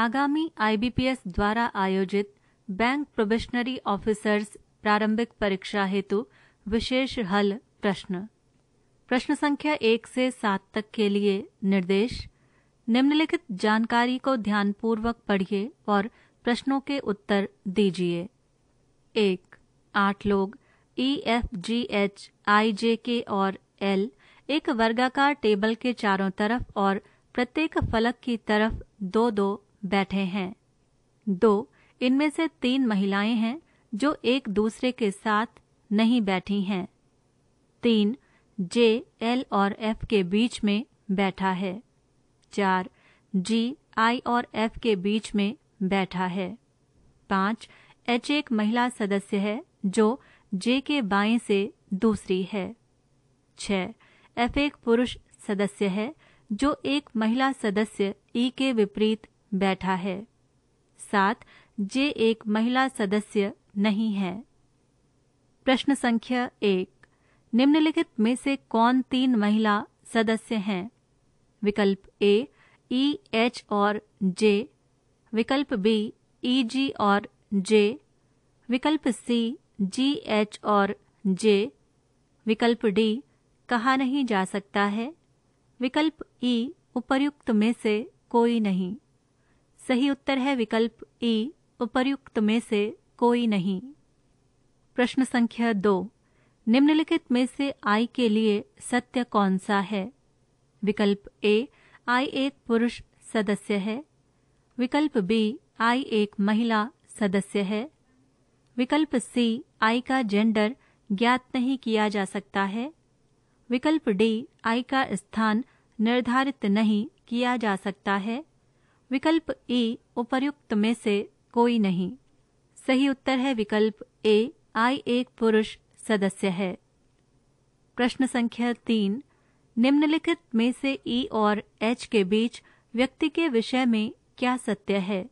आगामी आईबीपीएस द्वारा आयोजित बैंक प्रोबेशनरी ऑफिसर्स प्रारंभिक परीक्षा हेतु विशेष हल प्रश्न प्रश्न संख्या एक से सात तक के लिए निर्देश निम्नलिखित जानकारी को ध्यानपूर्वक पढ़िए और प्रश्नों के उत्तर दीजिए एक आठ लोग E F G H I जे के और एल एक वर्गाकार टेबल के चारों तरफ और प्रत्येक फलक की तरफ दो दो बैठे हैं दो इनमें से तीन महिलाएं हैं जो एक दूसरे के साथ नहीं बैठी हैं तीन जे एल और एफ के बीच में बैठा है चार जी आई और एफ के बीच में बैठा है पांच एच एक महिला सदस्य है जो जे के बाएं से दूसरी है छ एफ एक पुरुष सदस्य है जो एक महिला सदस्य ई के विपरीत बैठा है साथ जे एक महिला सदस्य नहीं है प्रश्न संख्या एक निम्नलिखित में से कौन तीन महिला सदस्य हैं विकल्प ए ई एच और जे विकल्प बी ई जी और जे विकल्प सी जी एच और जे विकल्प डी कहा नहीं जा सकता है विकल्प ई e, उपर्युक्त में से कोई नहीं सही उत्तर है विकल्प ई उपर्युक्त में से कोई नहीं प्रश्न संख्या दो निम्नलिखित में से आई के लिए सत्य कौन सा है विकल्प ए आई एक पुरुष सदस्य है विकल्प बी आई एक महिला सदस्य है विकल्प सी आई का जेंडर ज्ञात नहीं किया जा सकता है विकल्प डी आई का स्थान निर्धारित नहीं किया जा सकता है विकल्प ई उपर्युक्त में से कोई नहीं सही उत्तर है विकल्प ए आई एक पुरुष सदस्य है प्रश्न संख्या तीन निम्नलिखित में से ई और एच के बीच व्यक्ति के विषय में क्या सत्य है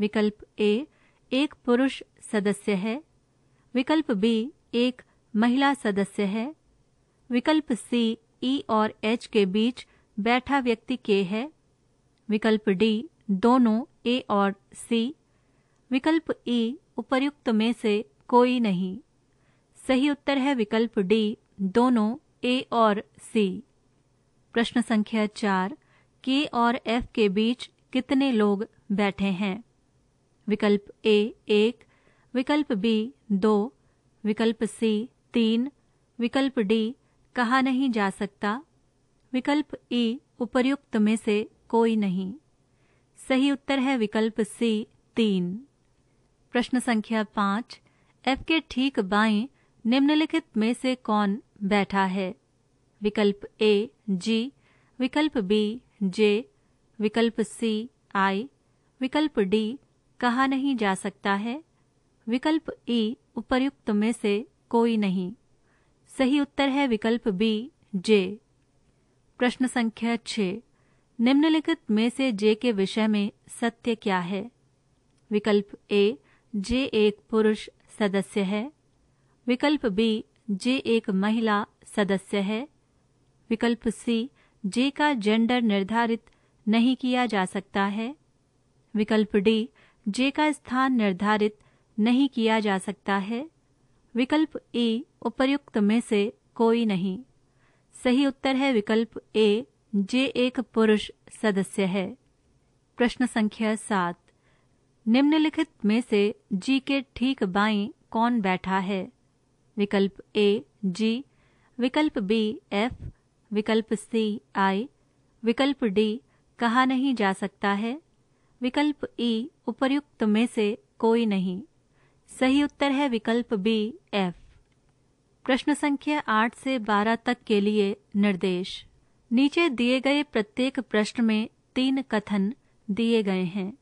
विकल्प ए एक पुरुष सदस्य है विकल्प बी एक महिला सदस्य है विकल्प सी ई और एच के बीच बैठा व्यक्ति के है विकल्प डी दोनों ए और सी विकल्प ई उपर्युक्त में से कोई नहीं सही उत्तर है विकल्प डी दोनों ए और सी प्रश्न संख्या चार के और एफ के बीच कितने लोग बैठे हैं विकल्प ए एक विकल्प बी दो विकल्प सी तीन विकल्प डी कहा नहीं जा सकता विकल्प ई उपर्युक्त में से कोई नहीं सही उत्तर है विकल्प सी तीन प्रश्न संख्या पांच एफ के ठीक बाएं निम्नलिखित में से कौन बैठा है विकल्प ए जी विकल्प बी जे विकल्प सी आई विकल्प डी कहा नहीं जा सकता है विकल्प ई e, उपर्युक्त में से कोई नहीं सही उत्तर है विकल्प बी जे प्रश्न संख्या छ निम्नलिखित में से जे के विषय में सत्य क्या है विकल्प ए जे एक पुरुष सदस्य है विकल्प बी जे एक महिला सदस्य है विकल्प सी जे का जेंडर निर्धारित नहीं किया जा सकता है विकल्प डी जे का स्थान निर्धारित नहीं किया जा सकता है विकल्प ई e, उपर्युक्त में से कोई नहीं सही उत्तर है विकल्प ए जे एक पुरुष सदस्य है प्रश्न संख्या सात निम्नलिखित में से जी के ठीक बाई कौन बैठा है विकल्प ए जी विकल्प बी एफ विकल्प सी आई विकल्प डी कहा नहीं जा सकता है विकल्प ई उपर्युक्त में से कोई नहीं सही उत्तर है विकल्प बी एफ प्रश्न संख्या आठ से बारह तक के लिए निर्देश नीचे दिए गए प्रत्येक प्रश्न में तीन कथन दिए गए हैं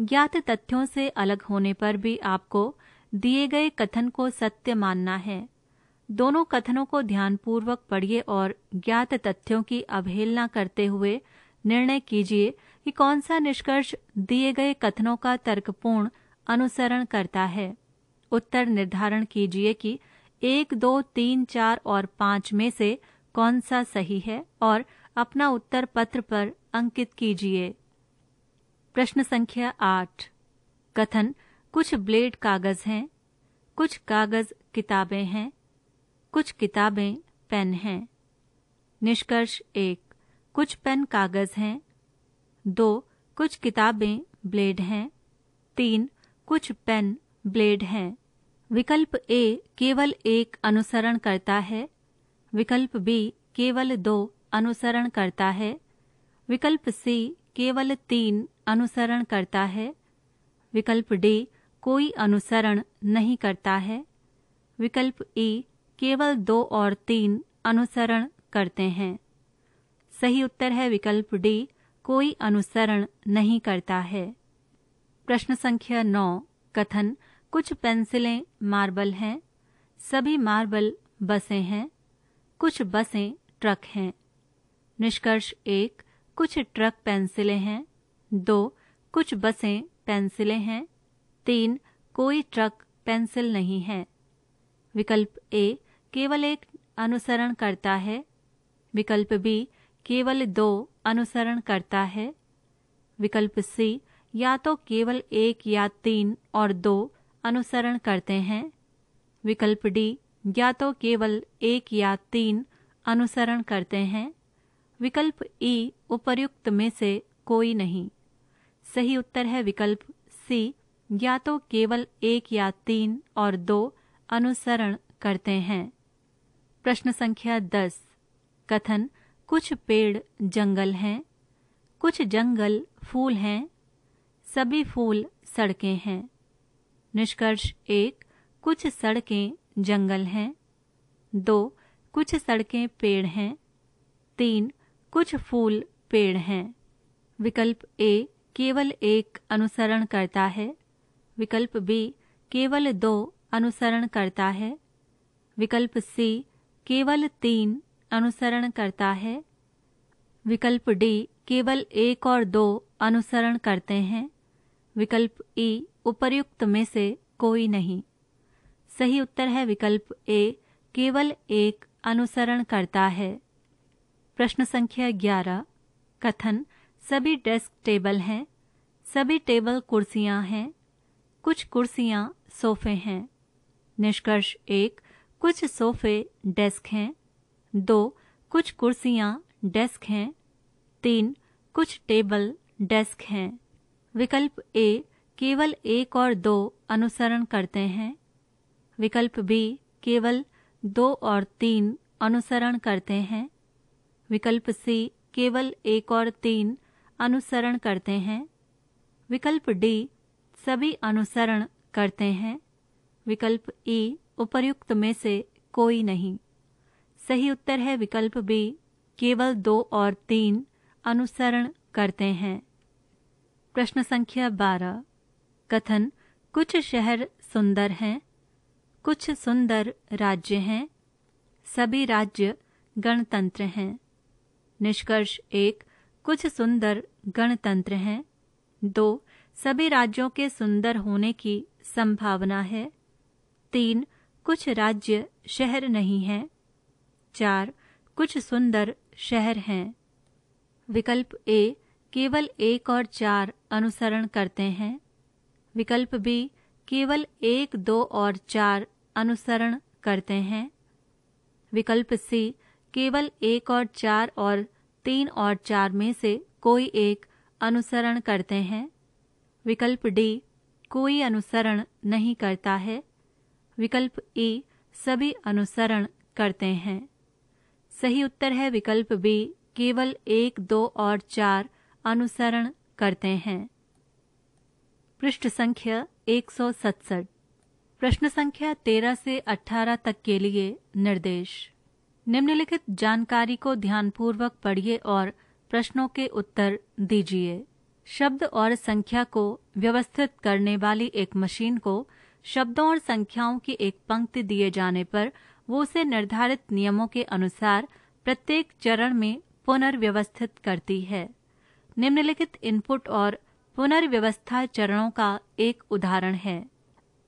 ज्ञात तथ्यों से अलग होने पर भी आपको दिए गए कथन को सत्य मानना है दोनों कथनों को ध्यानपूर्वक पढ़िए और ज्ञात तथ्यों की अवहेलना करते हुए निर्णय कीजिए कि कौन सा निष्कर्ष दिए गए कथनों का तर्कपूर्ण अनुसरण करता है उत्तर निर्धारण कीजिए कि एक दो तीन चार और पांच में से कौन सा सही है और अपना उत्तर पत्र पर अंकित कीजिए प्रश्न संख्या आठ कथन कुछ ब्लेड कागज हैं कुछ कागज किताबें हैं कुछ किताबें पेन हैं निष्कर्ष एक कुछ पेन कागज हैं दो कुछ किताबें ब्लेड हैं तीन कुछ पेन ब्लेड हैं विकल्प ए केवल एक अनुसरण करता है विकल्प बी केवल दो अनुसरण करता है विकल्प सी केवल तीन अनुसरण करता है विकल्प डी कोई अनुसरण नहीं करता है विकल्प ई केवल दो और तीन अनुसरण करते हैं सही उत्तर है विकल्प डी कोई अनुसरण नहीं करता है प्रश्न संख्या नौ कथन कुछ पेंसिलें मार्बल हैं सभी मार्बल बसे हैं कुछ बसें ट्रक हैं निष्कर्ष एक कुछ ट्रक पेंसिलें हैं दो कुछ बसें पेंसिलें हैं तीन कोई ट्रक पेंसिल नहीं है विकल्प ए केवल एक अनुसरण करता है विकल्प बी केवल दो अनुसरण करता है विकल्प सी या तो केवल एक या तीन और दो अनुसरण करते हैं विकल्प डी या तो केवल एक या तीन अनुसरण करते हैं विकल्प ई e उपर्युक्त में से कोई नहीं सही उत्तर है विकल्प सी या तो केवल एक या तीन और दो अनुसरण करते हैं प्रश्न संख्या दस कथन कुछ पेड़ जंगल हैं कुछ जंगल फूल हैं सभी फूल सड़कें हैं निष्कर्ष एक कुछ सड़कें जंगल हैं दो कुछ सड़कें पेड़ हैं तीन कुछ फूल पेड़ हैं विकल्प ए केवल एक अनुसरण करता है विकल्प बी केवल दो अनुसरण करता है विकल्प सी केवल तीन अनुसरण करता है विकल्प डी केवल एक और दो अनुसरण करते हैं विकल्प ई e, उपर्युक्त में से कोई नहीं सही उत्तर है विकल्प ए केवल एक अनुसरण करता है प्रश्न संख्या ग्यारह कथन सभी डेस्क टेबल हैं सभी टेबल कुर्सियां हैं कुछ कुर्सियां सोफे हैं निष्कर्ष एक कुछ सोफे डेस्क हैं दो कुछ कुर्सियां डेस्क हैं तीन कुछ टेबल डेस्क हैं विकल्प ए केवल एक और दो अनुसरण करते हैं विकल्प बी केवल दो और तीन अनुसरण करते हैं विकल्प सी केवल एक और तीन अनुसरण करते हैं विकल्प डी सभी अनुसरण करते हैं विकल्प ई e उपर्युक्त में से कोई नहीं सही उत्तर है विकल्प बी केवल दो और तीन अनुसरण करते हैं प्रश्न संख्या बारह कथन कुछ शहर सुंदर हैं कुछ सुंदर राज्य हैं सभी राज्य गणतंत्र हैं निष्कर्ष एक कुछ सुंदर गणतंत्र हैं दो सभी राज्यों के सुंदर होने की संभावना है तीन कुछ राज्य शहर नहीं हैं चार कुछ सुंदर शहर हैं विकल्प ए केवल एक और चार अनुसरण करते हैं विकल्प बी केवल एक दो और चार अनुसरण करते हैं विकल्प सी केवल एक और चार और तीन और चार में से कोई एक अनुसरण करते हैं विकल्प डी कोई अनुसरण नहीं करता है विकल्प ई सभी अनुसरण करते हैं सही उत्तर है विकल्प बी केवल एक दो और चार अनुसरण करते हैं पृष्ठ संख्या एक सौ सतसठ प्रश्न संख्या तेरह से अठारह तक के लिए निर्देश निम्नलिखित जानकारी को ध्यानपूर्वक पढ़िए और प्रश्नों के उत्तर दीजिए शब्द और संख्या को व्यवस्थित करने वाली एक मशीन को शब्दों और संख्याओं की एक पंक्ति दिए जाने पर वो उसे निर्धारित नियमों के अनुसार प्रत्येक चरण में पुनर्व्यवस्थित करती है निम्नलिखित इनपुट और पुनर्व्यवस्था चरणों का एक उदाहरण है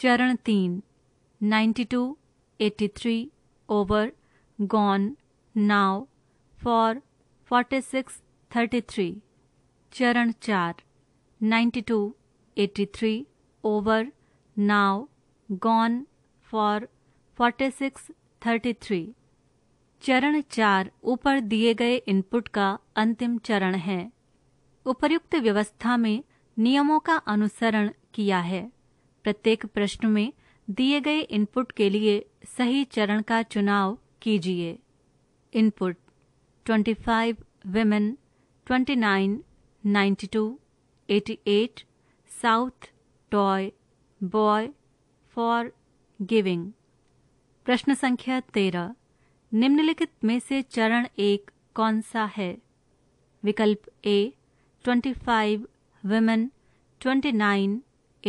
चरण तीन 92, 83, ओवर गॉन नाव फॉर 46, 33 चरण चार 92, 83, ओवर नाव गॉन फॉर 46, 33 चरण चार ऊपर दिए गए इनपुट का अंतिम चरण है उपर्युक्त व्यवस्था में नियमों का अनुसरण किया है प्रत्येक प्रश्न में दिए गए इनपुट के लिए सही चरण का चुनाव कीजिए input twenty five women twenty nine ninety two eighty eight south toy boy for giving प्रश्न संख्या तेरह निम्नलिखित में से चरण एक कौन सा है विकल्प A twenty five women twenty nine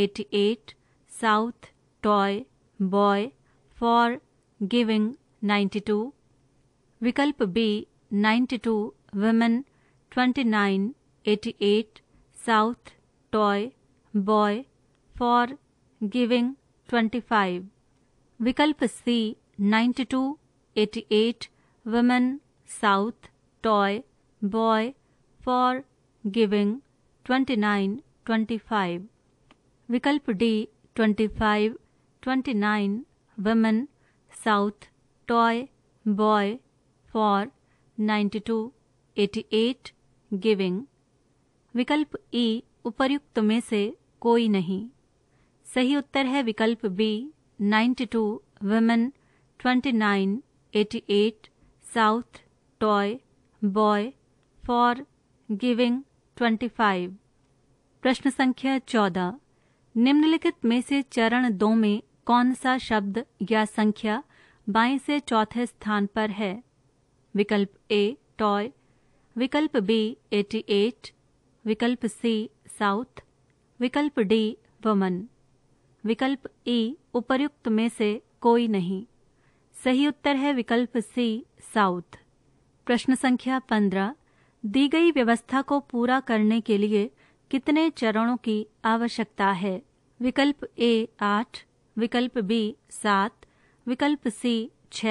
eighty eight South Toy Boy for giving 92, Vikalp B 92, Women 29, 88, South Toy Boy for giving 25, Vikalp C 92, 88, Women South Toy Boy for giving 29, 25. Vikalp D 25, 29, women, south, toy, boy, for, 92, 88, giving. विकल्प E उपर्युक्त में से कोई नहीं सही उत्तर है विकल्प B 92 women, 29 88 south, toy, boy, for, giving, 25 प्रश्न संख्या 14 निम्नलिखित में से चरण दो में कौन सा शब्द या संख्या बाएं से चौथे स्थान पर है विकल्प ए टॉय विकल्प बी 88, विकल्प सी साउथ विकल्प डी वमन विकल्प ई e, उपर्युक्त में से कोई नहीं सही उत्तर है विकल्प सी साउथ प्रश्न संख्या पंद्रह दी गई व्यवस्था को पूरा करने के लिए कितने चरणों की आवश्यकता है विकल्प ए आठ विकल्प बी सात विकल्प सी छ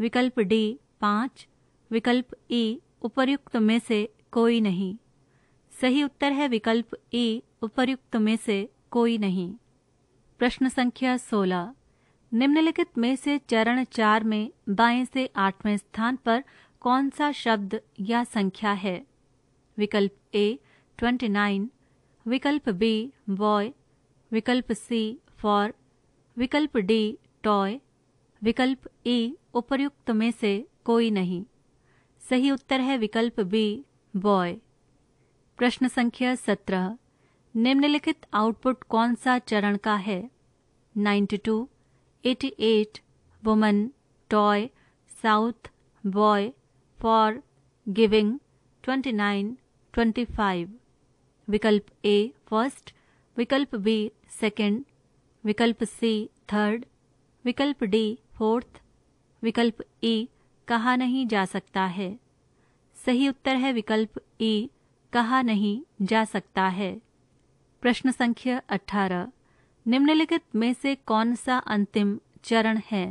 विकल्प डी पाँच विकल्प ई e उपर्युक्त में से कोई नहीं सही उत्तर है विकल्प ई e उपर्युक्त में से कोई नहीं प्रश्न संख्या सोलह निम्नलिखित में से चरण चार में बाएं से आठवें स्थान पर कौन सा शब्द या संख्या है विकल्प ए 29 विकल्प बी बॉय विकल्प सी फॉर विकल्प डी टॉय विकल्प ई e, उपर्युक्त में से कोई नहीं सही उत्तर है विकल्प बी बॉय प्रश्न संख्या सत्रह निम्नलिखित आउटपुट कौन सा चरण का है 92, 88, woman toy south boy for giving 29, 25 विकल्प ए फर्स्ट विकल्प बी सेकंड विकल्प सी थर्ड विकल्प डी फोर्थ विकल्प ई e, कहा नहीं जा सकता है सही उत्तर है विकल्प ई e, कहा नहीं जा सकता है प्रश्न संख्या 18 निम्नलिखित में से कौन सा अंतिम चरण है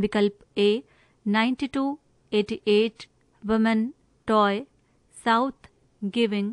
विकल्प A 92, 88, women toy south giving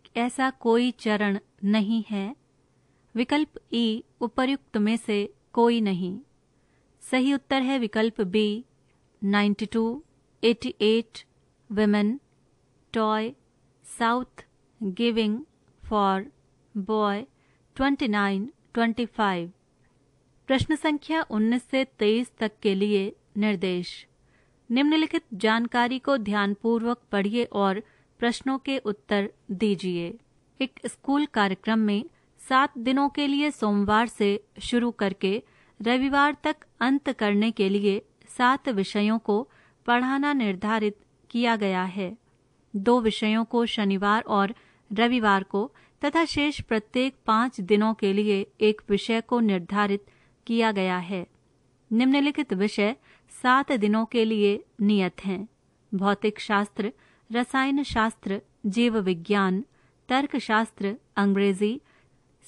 ऐसा कोई चरण नहीं है विकल्प ई उपर्युक्त में से कोई नहीं सही उत्तर है विकल्प B 92, 88 women toy south giving for boy 29, 25 प्रश्न संख्या 19 से 23 तक के लिए निर्देश निम्नलिखित जानकारी को ध्यानपूर्वक पढ़िए और प्रश्नों के उत्तर दीजिए एक स्कूल कार्यक्रम में सात दिनों के लिए सोमवार से शुरू करके रविवार तक अंत करने के लिए सात विषयों को पढ़ाना निर्धारित किया गया है दो विषयों को शनिवार और रविवार को तथा शेष प्रत्येक पाँच दिनों के लिए एक विषय को निर्धारित किया गया है निम्नलिखित विषय सात दिनों के लिए नियत हैं भौतिक शास्त्र रसायन शास्त्र जीव विज्ञान तर्क शास्त्र अंग्रेजी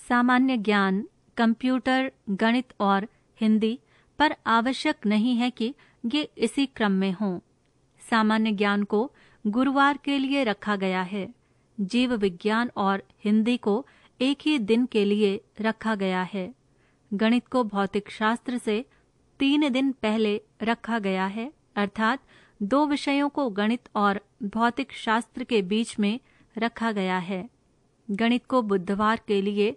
सामान्य ज्ञान कंप्यूटर गणित और हिंदी पर आवश्यक नहीं है कि ये इसी क्रम में हों सामान्य ज्ञान को गुरुवार के लिए रखा गया है जीव विज्ञान और हिंदी को एक ही दिन के लिए रखा गया है गणित को भौतिक शास्त्र से तीन दिन पहले रखा गया है अर्थात दो विषयों को गणित और भौतिक शास्त्र के बीच में रखा गया है गणित को बुधवार के लिए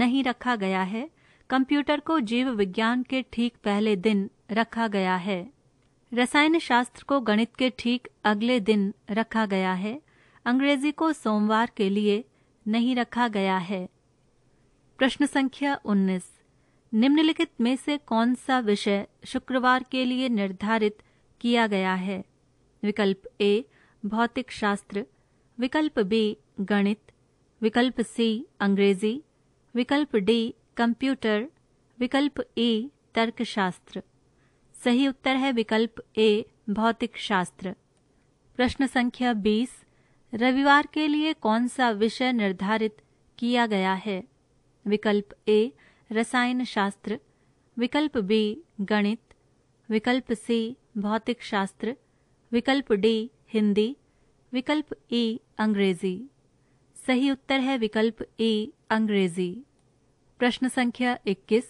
नहीं रखा गया है कंप्यूटर को जीव विज्ञान के ठीक पहले दिन रखा गया है रसायन शास्त्र को गणित के ठीक अगले दिन रखा गया है अंग्रेजी को सोमवार के लिए नहीं रखा गया है प्रश्न संख्या 19 निम्नलिखित में से कौन सा विषय शुक्रवार के लिए निर्धारित किया गया है विकल्प ए भौतिक शास्त्र विकल्प बी गणित विकल्प सी अंग्रेजी विकल्प डी कंप्यूटर विकल्प ई तर्कशास्त्र सही उत्तर है विकल्प ए भौतिक शास्त्र प्रश्न संख्या 20 रविवार के लिए कौन सा विषय निर्धारित किया गया है विकल्प ए रसायन शास्त्र विकल्प बी गणित विकल्प सी भौतिक शास्त्र विकल्प डी हिंदी विकल्प ई अंग्रेजी सही उत्तर है विकल्प ई अंग्रेजी प्रश्न संख्या 21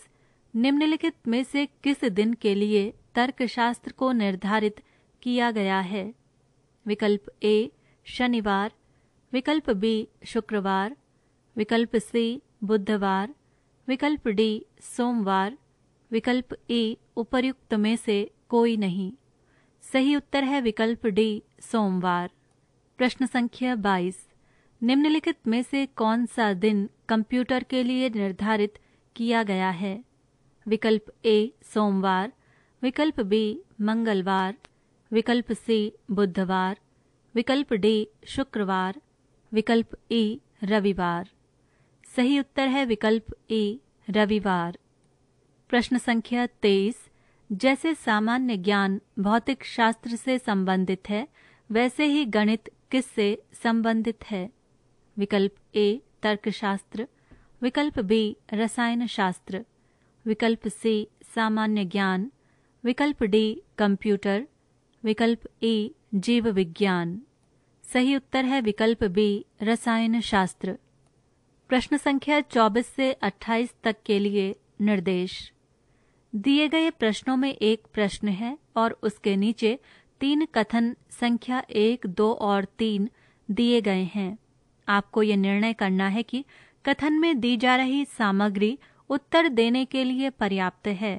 निम्नलिखित में से किस दिन के लिए तर्कशास्त्र को निर्धारित किया गया है विकल्प ए शनिवार विकल्प बी शुक्रवार विकल्प सी बुधवार विकल्प डी सोमवार विकल्प ई उपर्युक्त में से कोई नहीं सही उत्तर है विकल्प डी सोमवार प्रश्न संख्या बाईस निम्नलिखित में से कौन सा दिन कंप्यूटर के लिए निर्धारित किया गया है विकल्प ए सोमवार विकल्प बी मंगलवार विकल्प सी बुधवार विकल्प डी शुक्रवार विकल्प ई रविवार सही उत्तर है विकल्प ए रविवार प्रश्न संख्या तेईस जैसे सामान्य ज्ञान भौतिक शास्त्र से संबंधित है वैसे ही गणित किससे संबंधित है विकल्प ए तर्कशास्त्र विकल्प बी रसायन शास्त्र विकल्प सी सामान्य ज्ञान विकल्प डी कंप्यूटर विकल्प ई e, जीव विज्ञान सही उत्तर है विकल्प बी रसायन शास्त्र प्रश्न संख्या 24 से 28 तक के लिए निर्देश दिए गए प्रश्नों में एक प्रश्न है और उसके नीचे तीन कथन संख्या एक दो और तीन दिए गए हैं आपको ये निर्णय करना है कि कथन में दी जा रही सामग्री उत्तर देने के लिए पर्याप्त है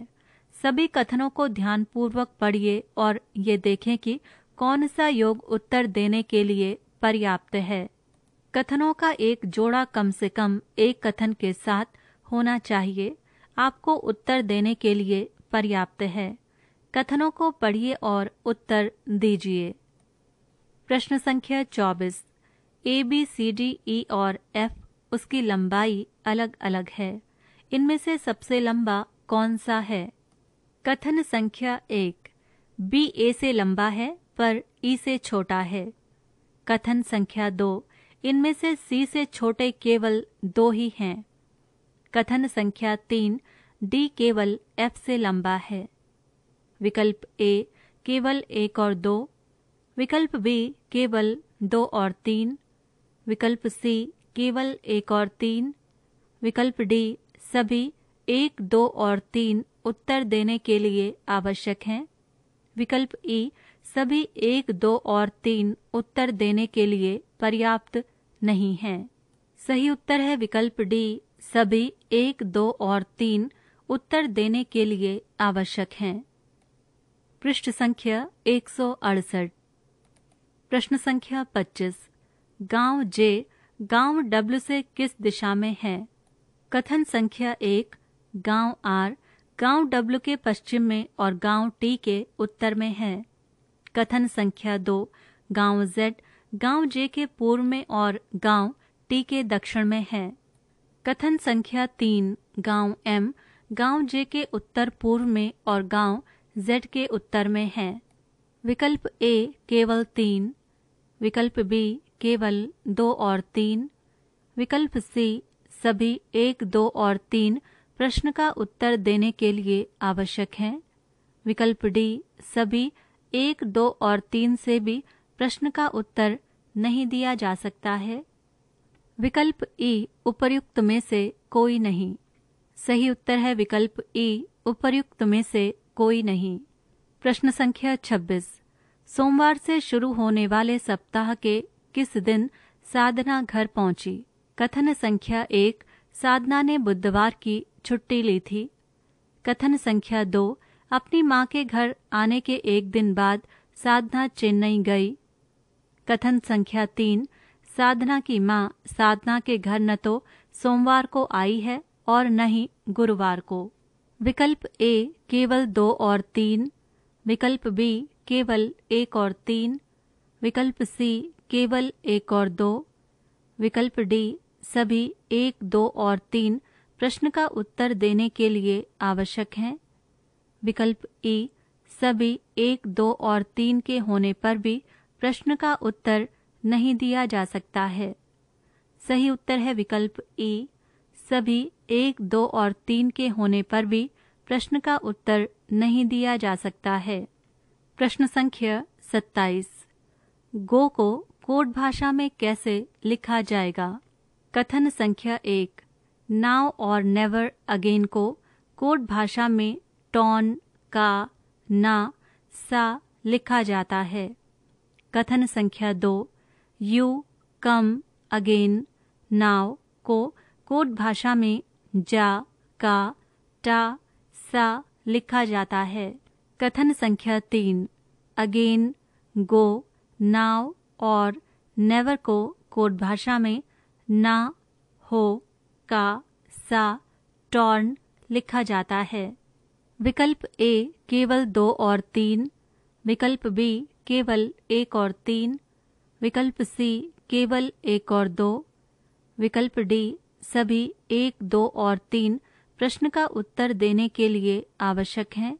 सभी कथनों को ध्यानपूर्वक पढ़िए और ये देखें कि कौन सा योग उत्तर देने के लिए पर्याप्त है कथनों का एक जोड़ा कम से कम एक कथन के साथ होना चाहिए आपको उत्तर देने के लिए पर्याप्त है कथनों को पढ़िए और उत्तर दीजिए प्रश्न संख्या चौबीस A B C D E और एफ उसकी लंबाई अलग अलग है इनमें से सबसे लंबा कौन सा है कथन संख्या एक बी ए से लंबा है पर ई e से छोटा है कथन संख्या दो इनमें से सी से छोटे केवल दो ही हैं कथन संख्या तीन डी केवल एफ से लंबा है विकल्प ए केवल एक और दो विकल्प बी केवल दो और तीन विकल्प सी केवल एक और तीन विकल्प डी सभी एक दो और तीन उत्तर देने के लिए आवश्यक हैं विकल्प ई e सभी एक दो और तीन उत्तर देने के लिए पर्याप्त नहीं हैं सही उत्तर है विकल्प डी सभी एक दो और तीन उत्तर देने के लिए आवश्यक हैं पृष्ठ संख्या एक प्रश्न संख्या 25 गांव जे गांव डब्ल्यू से किस दिशा में है कथन संख्या एक गांव आर गांव डब्ल्यू के पश्चिम में और गांव टी के उत्तर में है कथन संख्या दो गांव जेड गांव जे के पूर्व में और गांव टी के दक्षिण में है कथन संख्या तीन गांव एम गांव जे के उत्तर पूर्व में और गांव जेड के उत्तर में है विकल्प ए केवल तीन विकल्प बी केवल दो और तीन विकल्प सी सभी एक दो और तीन प्रश्न का उत्तर देने के लिए आवश्यक है विकल्प डी सभी एक दो और तीन से भी प्रश्न का उत्तर नहीं दिया जा सकता है विकल्प ई उपर्युक्त में से कोई नहीं सही उत्तर है विकल्प ई उपर्युक्त में से कोई नहीं प्रश्न संख्या 26 सोमवार से शुरू होने वाले सप्ताह के किस दिन साधना घर पहुंची कथन संख्या एक साधना ने बुधवार की छुट्टी ली थी कथन संख्या दो अपनी माँ के घर आने के एक दिन बाद साधना चेन्नई गई कथन संख्या तीन साधना की माँ साधना के घर न तो सोमवार को आई है और न ही गुरुवार को विकल्प ए केवल दो और तीन विकल्प बी केवल एक और तीन विकल्प सी केवल एक और दो विकल्प डी सभी एक दो और तीन प्रश्न का उत्तर देने के लिए आवश्यक हैं विकल्प ई सभी एक दो और तीन के होने पर भी प्रश्न का उत्तर नहीं दिया जा सकता है सही उत्तर है विकल्प ए सभी एक दो और तीन के होने पर भी प्रश्न का उत्तर नहीं दिया जा सकता है प्रश्न संख्या सत्ताईस गो को कोट भाषा में कैसे लिखा जाएगा कथन संख्या एक नाव और नेवर अगेन को कोट भाषा में टॉन का ना सा लिखा जाता है कथन संख्या दो यू कम अगेन नाव को कोट भाषा में जा का टा सा लिखा जाता है कथन संख्या तीन अगेन गो नाव और नेवर को कोट भाषा में ना हो का सा टॉर्न लिखा जाता है विकल्प ए केवल दो और तीन विकल्प बी केवल एक और तीन विकल्प सी केवल एक और दो विकल्प डी सभी एक दो और तीन प्रश्न का उत्तर देने के लिए आवश्यक हैं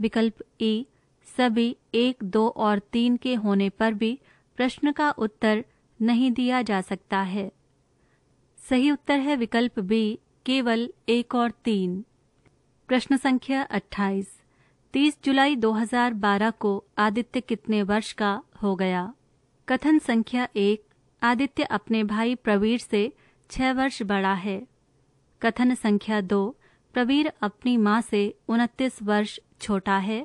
विकल्प ई सभी एक दो और तीन के होने पर भी प्रश्न का उत्तर नहीं दिया जा सकता है सही उत्तर है विकल्प बी केवल एक और तीन प्रश्न संख्या अट्ठाईस तीस जुलाई 2012 को आदित्य कितने वर्ष का हो गया कथन संख्या एक आदित्य अपने भाई प्रवीर से छह वर्ष बड़ा है कथन संख्या दो प्रवीर अपनी माँ से उनतीस वर्ष छोटा है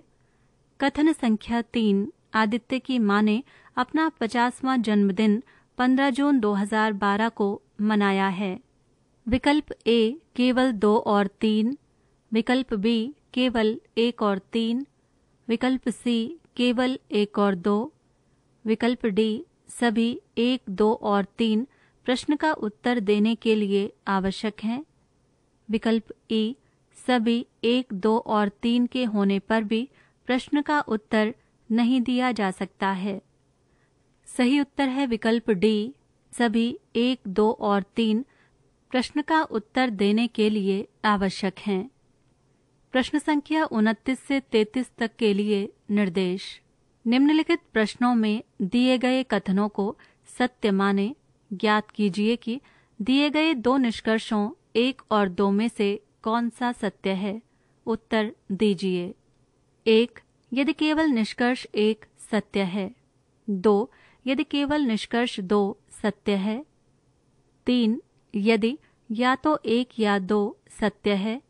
कथन संख्या तीन आदित्य की माँ ने अपना पचासवा जन्मदिन 15 जून 2012 को मनाया है विकल्प ए केवल दो और तीन विकल्प बी केवल एक और तीन विकल्प सी केवल एक और दो विकल्प डी सभी एक दो और तीन प्रश्न का उत्तर देने के लिए आवश्यक हैं विकल्प ई सभी एक दो और तीन के होने पर भी प्रश्न का उत्तर नहीं दिया जा सकता है सही उत्तर है विकल्प डी सभी एक दो और तीन प्रश्न का उत्तर देने के लिए आवश्यक हैं प्रश्न संख्या उनतीस से तैतीस तक के लिए निर्देश निम्नलिखित प्रश्नों में दिए गए कथनों को सत्य माने ज्ञात कीजिए कि दिए गए दो निष्कर्षों एक और दो में से कौन सा सत्य है उत्तर दीजिए एक यदि केवल निष्कर्ष एक सत्य है दो यदि केवल निष्कर्ष दो सत्य है तीन यदि या तो एक या दो सत्य है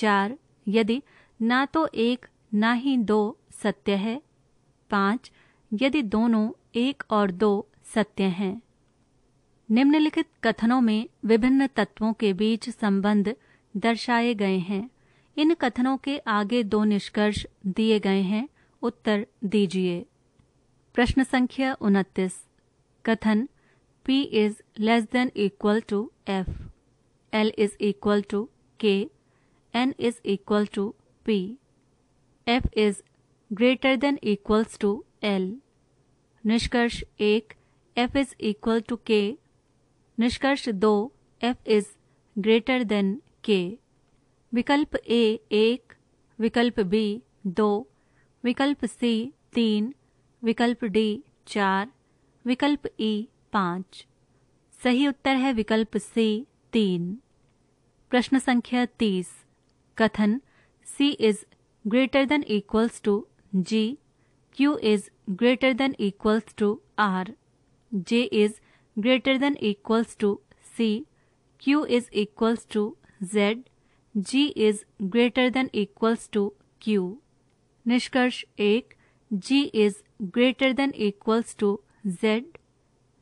चार यदि ना तो एक ना ही दो सत्य है पाँच यदि दोनों एक और दो सत्य हैं निम्नलिखित कथनों में विभिन्न तत्वों के बीच संबंध दर्शाए गए हैं इन कथनों के आगे दो निष्कर्ष दिए गए हैं उत्तर दीजिए प्रश्न संख्या उनतीस कथन P is less than equal to F. L is equal to K. N is equal to P. F is greater than equals to L निष्कर्ष एक एफ इज इक्वल टू के निष्कर्ष दो एफ इज ग्रेटर देन के विकल्प A एक विकल्प B दो विकल्प सी तीन विकल्प डी चार विकल्प ई e पाँच सही उत्तर है विकल्प सी तीन प्रश्न संख्या तीस कथन C is greater than equals to G. Q is greater than equals to R. J is greater than equals to C. Q is equals to Z. G is greater than equals to Q. nishkarsh a, G G is greater than equals to Z.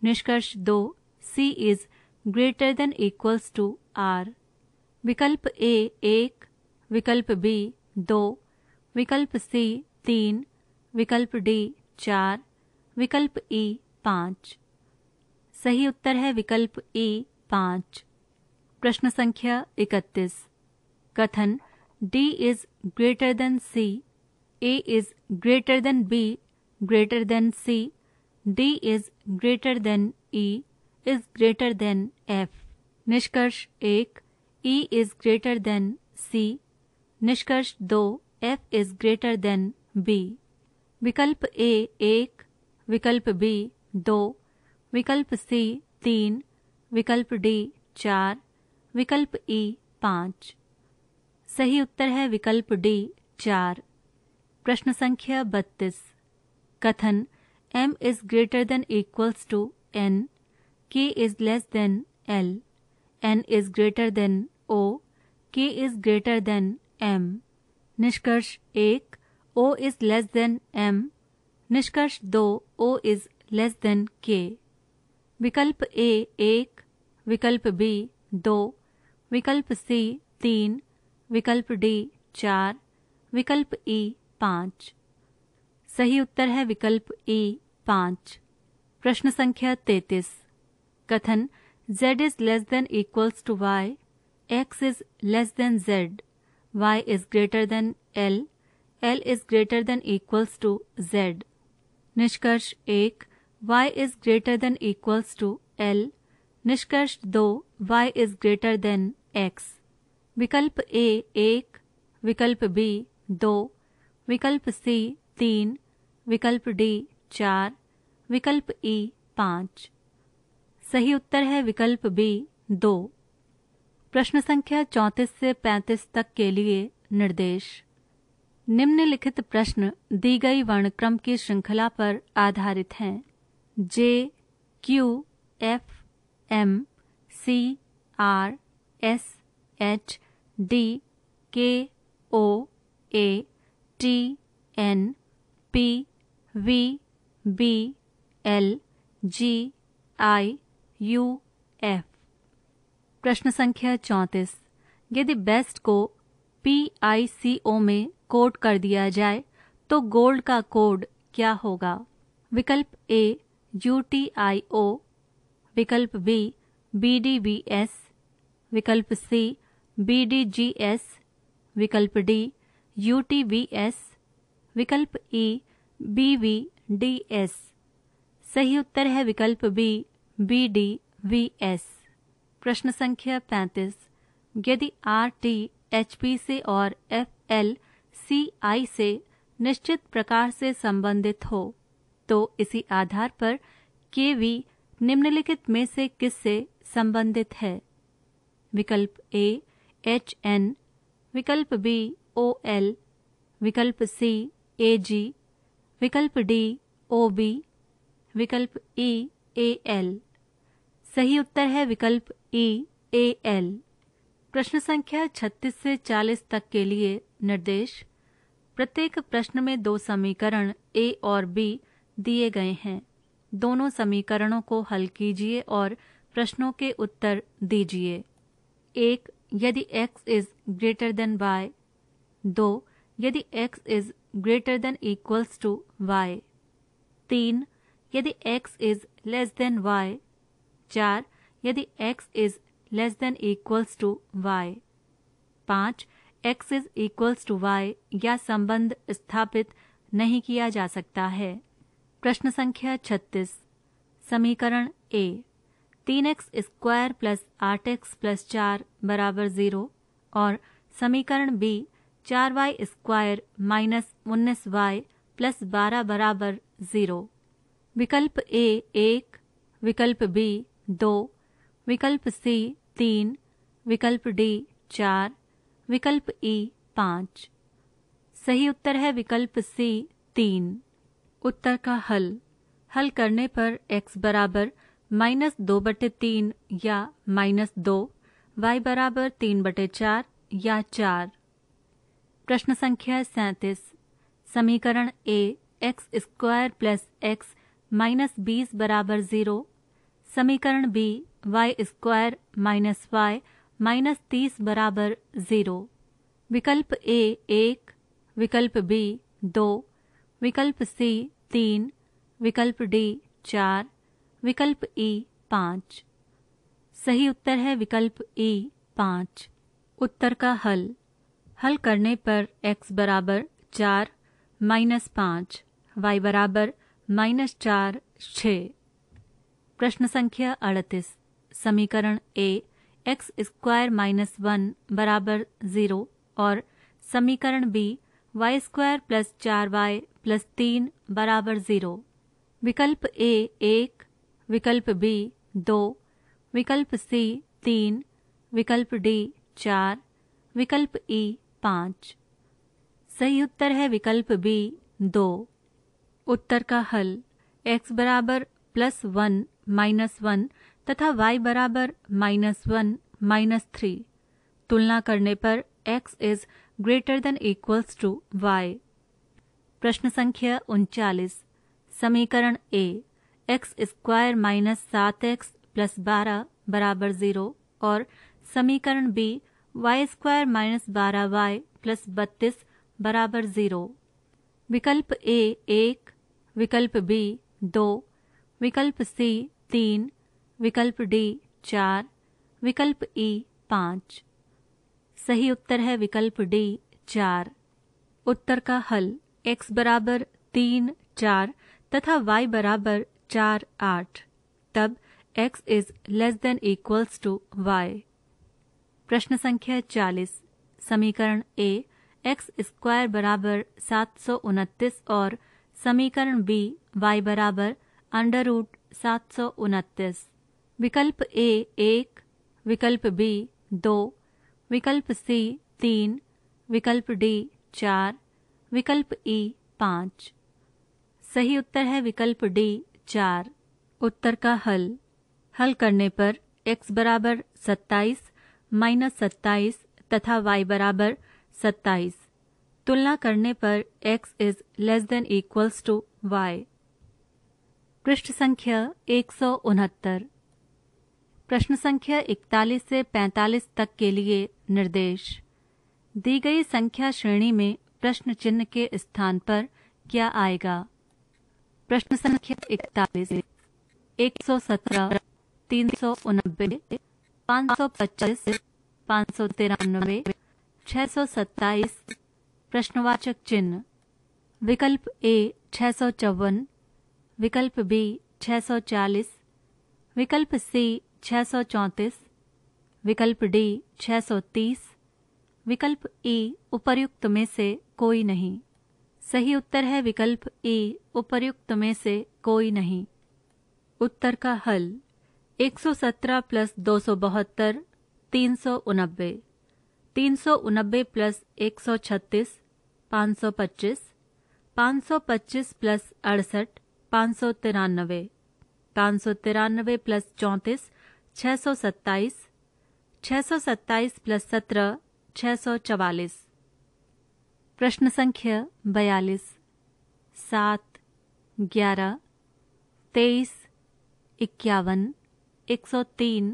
nishkarsh two, C is greater than equals to R. vikalp A एक vikalp B दो vikalp C तीन विकल्प D चार विकल्प ई पाँच सही उत्तर है विकल्प ई पाँच प्रश्न संख्या इकतीस कथन D is greater than C A is greater than B greater than C D is greater than E is greater than F निष्कर्ष एक E is greater than C निष्कर्ष दो F is greater than B विकल्प A एक विकल्प B दो विकल्प सी तीन विकल्प डी चार विकल्प ई पाँच सही उत्तर है विकल्प डी चार प्रश्न संख्या बत्तीस कथन M is greater than equals to N K is less than L N is greater than O K is greater than M निष्कर्ष एक O is less than M निष्कर्ष दो ओ इज लेस देन के विकल्प ए एक विकल्प B दो विकल्प सी तीन विकल्प डी चार विकल्प ई पाँच सही उत्तर है विकल्प ई e, पाँच प्रश्न संख्या तैतीस कथन z is less than equals to y, x is less than z, y is greater than l, L is greater than equals to Z निष्कर्ष एक Y is greater than equals to L निष्कर्ष दो Y is greater than X विकल्प A एक विकल्प B दो विकल्प सी तीन विकल्प डी चार विकल्प ई पांच सही उत्तर है विकल्प बी दो प्रश्न संख्या चौंतीस से पैंतीस तक के लिए निर्देश निम्नलिखित प्रश्न दी गई वर्णक्रम की श्रृंखला पर आधारित हैं J Q F M C R S H D K O A T N P V B L G I U F प्रश्न संख्या चौंतीस यदि बेस्ट को पीआईसीओ में कोड कर दिया जाए तो गोल्ड का कोड क्या होगा विकल्प ए यूटीआईओ विकल्प बी बीडीबीएस विकल्प सी बीडीजीएस विकल्प डी यूटीबीएस विकल्प ई e, बीवीडीएस सही उत्तर है विकल्प बी बीडीवीएस प्रश्न संख्या पैंतीस यदि आर टी एचपी से और एफ एल सी आई से निश्चित प्रकार से संबंधित हो तो इसी आधार पर के वी निम्नलिखित में से किससे संबंधित है विकल्प ए एच एन विकल्प बी ओ एल विकल्प सी ए जी विकल्प डी ओ बी विकल्प ई ए एल सही उत्तर है विकल्प ई ए एल प्रश्न संख्या 36 से 40 तक के लिए निर्देश प्रत्येक प्रश्न में दो समीकरण ए और बी दिए गए हैं दोनों समीकरणों को हल कीजिए और प्रश्नों के उत्तर दीजिए एक यदि x is greater than y दो यदि x is greater than equals to y तीन यदि x is less than y चार यदि x is less than equals to Y पाँच X is equals to Y या संबंध स्थापित नहीं किया जा सकता है प्रश्न संख्या छत्तीस समीकरण ए तीन एक्स स्क्वायर प्लस आठ एक्स प्लस चार बराबर जीरो और समीकरण बी चार वाई स्क्वायर माइनस उन्नीस वाई प्लस बारह बराबर जीरो विकल्प ए एक विकल्प बी दो विकल्प सी तीन विकल्प डी चार विकल्प ई पांच सही उत्तर है विकल्प सी तीन उत्तर का हल हल करने पर x बराबर माइनस दो बटे तीन या माइनस दो वाई बराबर तीन बटे चार या चार प्रश्न संख्या सैतीस समीकरण A X square plus X minus बीस बराबर जीरो समीकरण B Y square minus Y minus तीस बराबर ज़ीरो विकल्प ए एक विकल्प बी दो विकल्प सी तीन विकल्प डी चार विकल्प ई e पाँच सही उत्तर है विकल्प ई e पाँच उत्तर का हल हल करने पर x बराबर चार माइनस पाँच वाई बराबर माइनस चार छ प्रश्न संख्या अड़तीस समीकरण A X square minus one बराबर जीरो और समीकरण बी वाई स्क्वायर प्लस चार वाई प्लस तीन बराबर जीरो विकल्प ए एक विकल्प बी दो विकल्प सी तीन विकल्प डी चार विकल्प ई e पाँच सही उत्तर है विकल्प बी दो उत्तर का हल एक्स बराबर प्लस वन माइनस वन तथा y बराबर माइनस वन माइनस थ्री तुलना करने पर x is greater than equals to y प्रश्न संख्या उनचालीस समीकरण ए एक्स स्क्वायर माइनस सात एक्स प्लस बारह बराबर जीरो और समीकरण बी वाई स्क्वायर माइनस बारह वाई प्लस बत्तीस बराबर जीरो विकल्प ए एक विकल्प बी दो विकल्प सी तीन विकल्प डी चार विकल्प ई पांच सही उत्तर है विकल्प डी चार उत्तर का हल x बराबर तीन चार तथा y बराबर चार आठ तब x is less than equals to y प्रश्न संख्या चालीस समीकरण ए एक्स स्क्वायर बराबर सात सौ उनतीस और समीकरण बी वाई बराबर अंडर रूट सात सौ उनतीस विकल्प ए एक विकल्प बी दो विकल्प सी तीन विकल्प डी चार विकल्प ई पाँच सही उत्तर है विकल्प डी चार उत्तर का हल हल करने पर x बराबर सत्ताईस माइनस सत्ताईस तथा y बराबर सत्ताईस तुलना करने पर x is less than equals to y पृष्ठ संख्या एक सौ उनहत्तर प्रश्न संख्या 41 से 45 तक के लिए निर्देश दी गई संख्या श्रेणी में प्रश्न चिन्ह के स्थान पर क्या आएगा प्रश्न संख्या इकतालीस एक सौ सत्रह तीन सौ उनबे पाँच सौ पच्चीस पाँच सौ तिरानबे छह सौ सत्ताईस प्रश्नवाचक चिन्ह विकल्प ए छह सौ चौवन विकल्प बी छ सौ चालीस विकल्प सी 634, विकल्प डी 630, विकल्प ई उपर्युक्त में से कोई नहीं सही उत्तर है विकल्प ई उपर्युक्त में से कोई नहीं उत्तर का हल 117 प्लस दो सौ बहत्तर तीन सौ उनबे तीन सौ उनबे प्लस एक सौ छत्तीस पाँच सौ पच्चीस पाँच सौ पच्चीस प्लस अड़सठ पाँच सौ तिरानबे पाँच सौ तिरानबे प्लस चौंतीस छः सौ सत्ताईस सौ सत्ताईस प्लस सत्रह छः सौ चवालीस प्रश्न संख्या बयालीस सात ग्यारह तेईस इक्यावन एक सौ तीन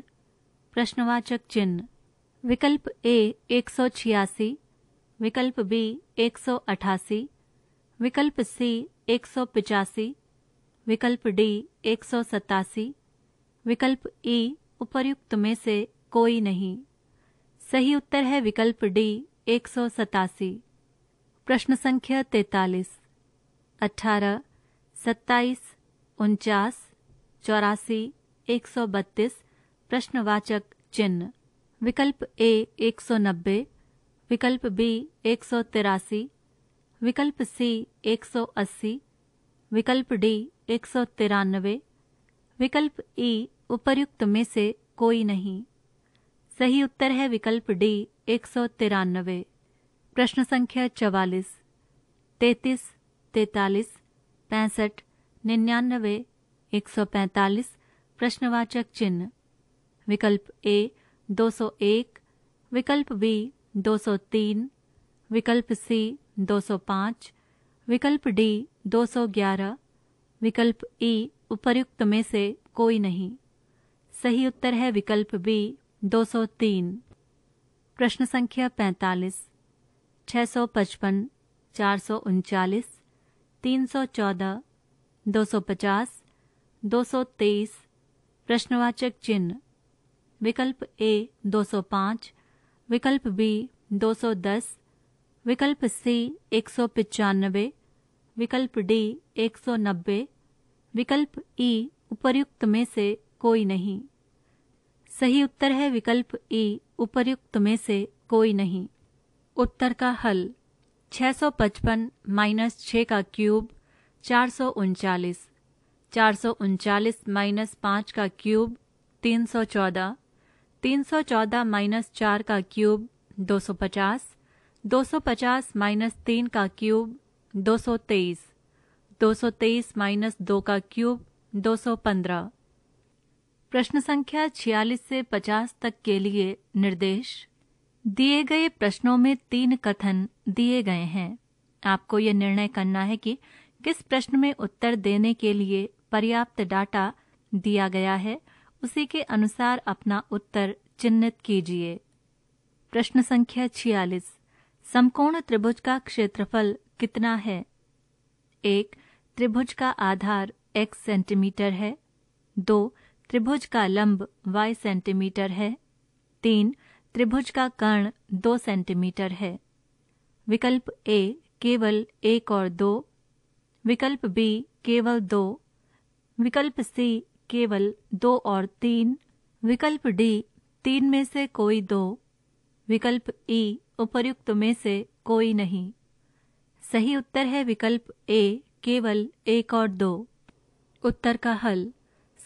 प्रश्नवाचक चिन्ह विकल्प ए एक सौ छियासी विकल्प बी एक सौ अठासी विकल्प सी एक सौ पिचासी विकल्प डी एक सौ सतासी विकल्प ई उपर्युक्त में से कोई नहीं सही उत्तर है विकल्प डी एक सौ सतासी प्रश्न संख्या तैतालीस अठारह सत्ताईस उनचास चौरासी एक सौ बत्तीस प्रश्नवाचक चिन्ह विकल्प ए एक सौ नब्बे विकल्प बी एक सौ तिरासी विकल्प सी एक सौ अस्सी विकल्प डी एक सौ तिरानवे विकल्प ई उपर्युक्त में से कोई नहीं सही उत्तर है विकल्प डी एक सौ तिरानबे प्रश्न संख्या चवालीस तैतीस तैतालीस पैंसठ निन्यानवे एक सौ पैंतालीस प्रश्नवाचक चिन्ह विकल्प ए 201 विकल्प बी 203 विकल्प सी 205 विकल्प डी 211 विकल्प ई उपर्युक्त में से कोई नहीं सही उत्तर है विकल्प बी 203 प्रश्न संख्या 45 655 पचास दो 250 223 प्रश्नवाचक चिन्ह विकल्प ए 205 विकल्प बी 210 विकल्प सी एक सौ पचानबे विकल्प डी 190 विकल्प ई उपर्युक्त में से कोई नहीं सही उत्तर है विकल्प ई उपर्युक्त में से कोई नहीं उत्तर का हल 655 माइनस छ का क्यूब चार सौ उनचालीस चार सौ उनचालीस माइनस पाँच का क्यूब तीन सौ चौदह तीन सौ चौदह माइनस चार का क्यूब दो सौ पचास दो सौ पचास माइनस तीन का क्यूब दो सौ तेईस दो सौ तेईस माइनस दो का क्यूब दो सौ पंद्रह प्रश्न संख्या 46 से 50 तक के लिए निर्देश दिए गए प्रश्नों में तीन कथन दिए गए हैं आपको ये निर्णय करना है कि किस प्रश्न में उत्तर देने के लिए पर्याप्त डाटा दिया गया है उसी के अनुसार अपना उत्तर चिन्हित कीजिए प्रश्न संख्या छियालीस समकोण त्रिभुज का क्षेत्रफल कितना है एक त्रिभुज का आधार x सेंटीमीटर है दो त्रिभुज का लंब y सेंटीमीटर है तीन त्रिभुज का कर्ण दो सेंटीमीटर है विकल्प ए केवल एक और दो विकल्प बी केवल दो विकल्प सी केवल दो और तीन विकल्प डी तीन में से कोई दो विकल्प ई उपर्युक्त में से कोई नहीं सही उत्तर है विकल्प ए केवल एक और दो उत्तर का हल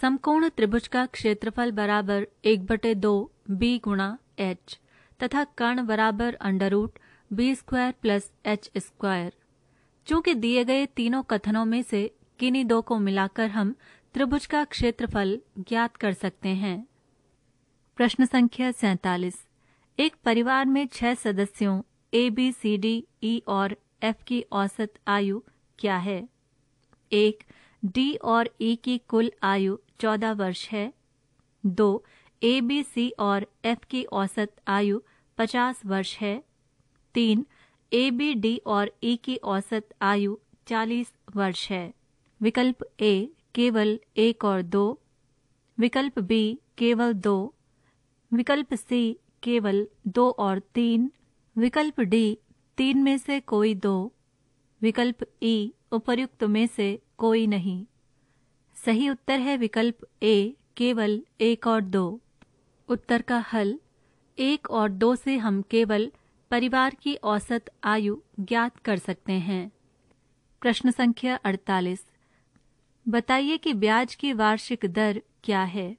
समकोण त्रिभुज का क्षेत्रफल बराबर एक बटे दो बी गुणा एच तथा कर्ण बराबर under root B square plus H square चूंकि दिए गए तीनों कथनों में से किन्हीं दो को मिलाकर हम त्रिभुज का क्षेत्रफल ज्ञात कर सकते हैं प्रश्न संख्या सैतालीस एक परिवार में छह सदस्यों A B C D E और एफ की औसत आयु क्या है एक डी और ई e की कुल आयु चौदह वर्ष है दो ए बी सी और एफ की औसत आयु पचास वर्ष है तीन ए बी डी और ई e की औसत आयु चालीस वर्ष है विकल्प ए केवल एक और दो विकल्प बी केवल दो विकल्प सी केवल दो और तीन विकल्प डी तीन में से कोई दो विकल्प ई e, उपर्युक्त में से कोई नहीं सही उत्तर है विकल्प ए केवल एक और दो उत्तर का हल एक और दो से हम केवल परिवार की औसत आयु ज्ञात कर सकते हैं प्रश्न संख्या अड़तालीस बताइए कि ब्याज की वार्षिक दर क्या है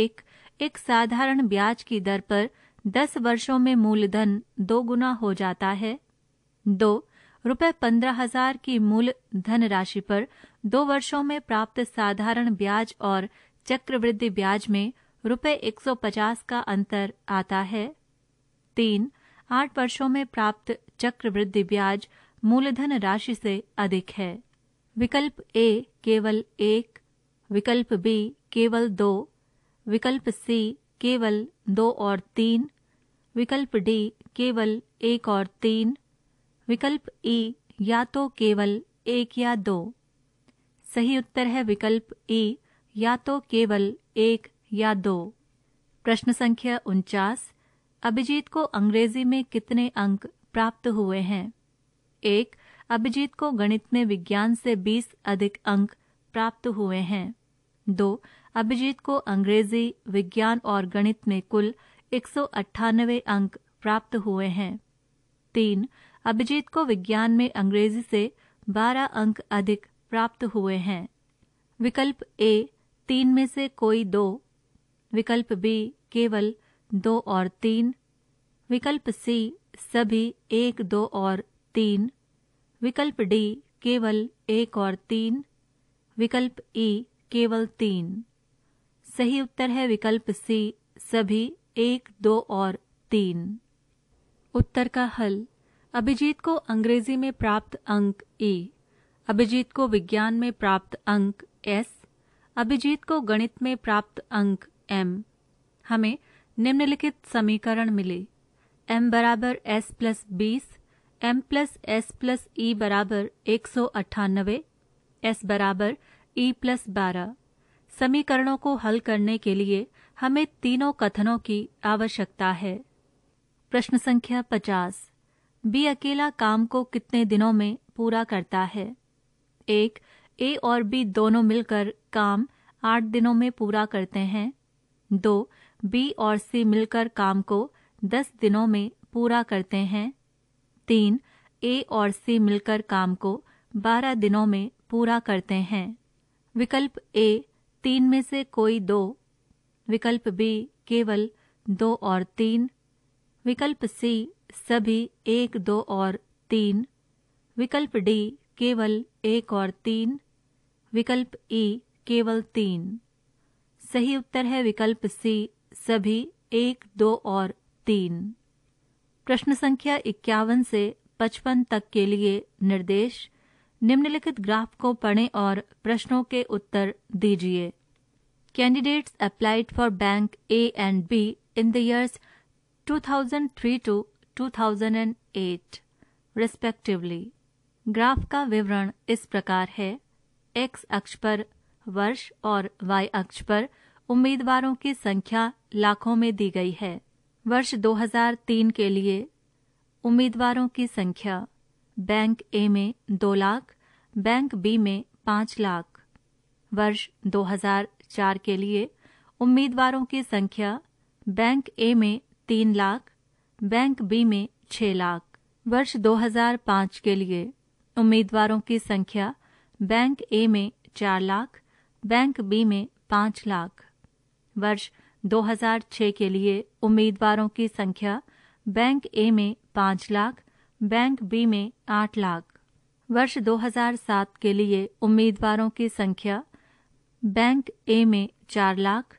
एक एक साधारण ब्याज की दर पर दस वर्षों में मूलधन दो गुना हो जाता है दो रुपए पंद्रह हजार की मूल धनराशि पर दो वर्षों में प्राप्त साधारण ब्याज और चक्रवृद्धि ब्याज में रुपए पचास का अंतर आता है तीन आठ वर्षों में प्राप्त चक्रवृद्धि ब्याज मूलधन राशि से अधिक है विकल्प ए केवल एक विकल्प बी केवल दो विकल्प सी केवल दो और तीन विकल्प डी केवल एक और तीन विकल्प ए या तो केवल एक या दो सही उत्तर है विकल्प ए या तो केवल एक या दो प्रश्न संख्या उनचास अभिजीत को अंग्रेजी में कितने अंक प्राप्त हुए हैं एक अभिजीत को गणित में विज्ञान से 20 अधिक अंक प्राप्त हुए हैं दो अभिजीत को अंग्रेजी विज्ञान और गणित में कुल एक अंक प्राप्त हुए हैं तीन अभिजीत को विज्ञान में अंग्रेजी से 12 अंक अधिक प्राप्त हुए हैं विकल्प ए तीन में से कोई दो विकल्प बी केवल दो और तीन विकल्प सी सभी एक दो और तीन विकल्प डी केवल एक और तीन विकल्प ई केवल तीन सही उत्तर है विकल्प सी सभी एक दो और तीन उत्तर का हल अभिजीत को अंग्रेजी में प्राप्त अंक ए अभिजीत को विज्ञान में प्राप्त अंक एस अभिजीत को गणित में प्राप्त अंक एम हमें निम्नलिखित समीकरण मिले एम बराबर एस प्लस बीस M plus S plus E बराबर एक सौ अट्ठानबे एस बराबर ई प्लस बारह समीकरणों को हल करने के लिए हमें तीनों कथनों की आवश्यकता है प्रश्न संख्या पचास बी अकेला काम को कितने दिनों में पूरा करता है एक ए और बी दोनों मिलकर काम आठ दिनों में पूरा करते हैं दो बी और सी मिलकर काम को दस दिनों में पूरा करते हैं तीन ए और सी मिलकर काम को बारह दिनों में पूरा करते हैं विकल्प ए तीन में से कोई दो विकल्प बी केवल दो और तीन विकल्प सी सभी एक दो और तीन विकल्प डी केवल एक और तीन विकल्प ई केवल तीन सही उत्तर है विकल्प सी सभी एक दो और तीन प्रश्न संख्या इक्यावन से पचपन तक के लिए निर्देश निम्नलिखित ग्राफ को पढ़ें और प्रश्नों के उत्तर दीजिए candidates applied for bank A and B in the years 2003 to 2008 respectively graph का विवरण इस प्रकार है एक्स अक्ष पर वर्ष और वाई अक्ष पर उम्मीदवारों की संख्या लाखों में दी गई है वर्ष 2003 के लिए उम्मीदवारों की संख्या बैंक ए में दो लाख बैंक बी में पांच लाख वर्ष 2004 के लिए उम्मीदवारों की संख्या बैंक ए में तीन लाख बैंक बी में छह लाख वर्ष 2005 के लिए उम्मीदवारों की संख्या बैंक ए में चार लाख बैंक बी में पांच लाख वर्ष 2006 के लिए उम्मीदवारों की संख्या बैंक ए में पांच लाख बैंक बी में आठ लाख वर्ष 2007 के लिए उम्मीदवारों की संख्या बैंक ए में चार लाख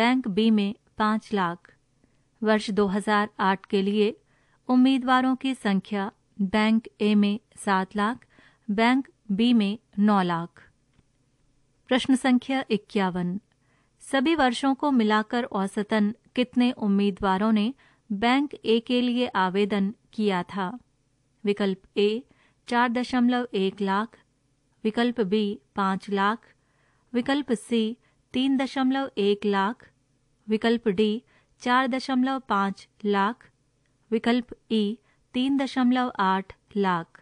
बैंक बी में पांच लाख वर्ष 2008 के लिए उम्मीदवारों की संख्या बैंक ए में सात लाख बैंक बी में नौ लाख प्रश्न संख्या इक्यावन सभी वर्षों को मिलाकर औसतन कितने उम्मीदवारों ने बैंक ए के लिए आवेदन किया था विकल्प ए चार दशमलव एक लाख विकल्प बी पांच लाख विकल्प सी तीन दशमलव एक लाख विकल्प डी चार दशमलव पाँच लाख विकल्प ई तीन दशमलव आठ लाख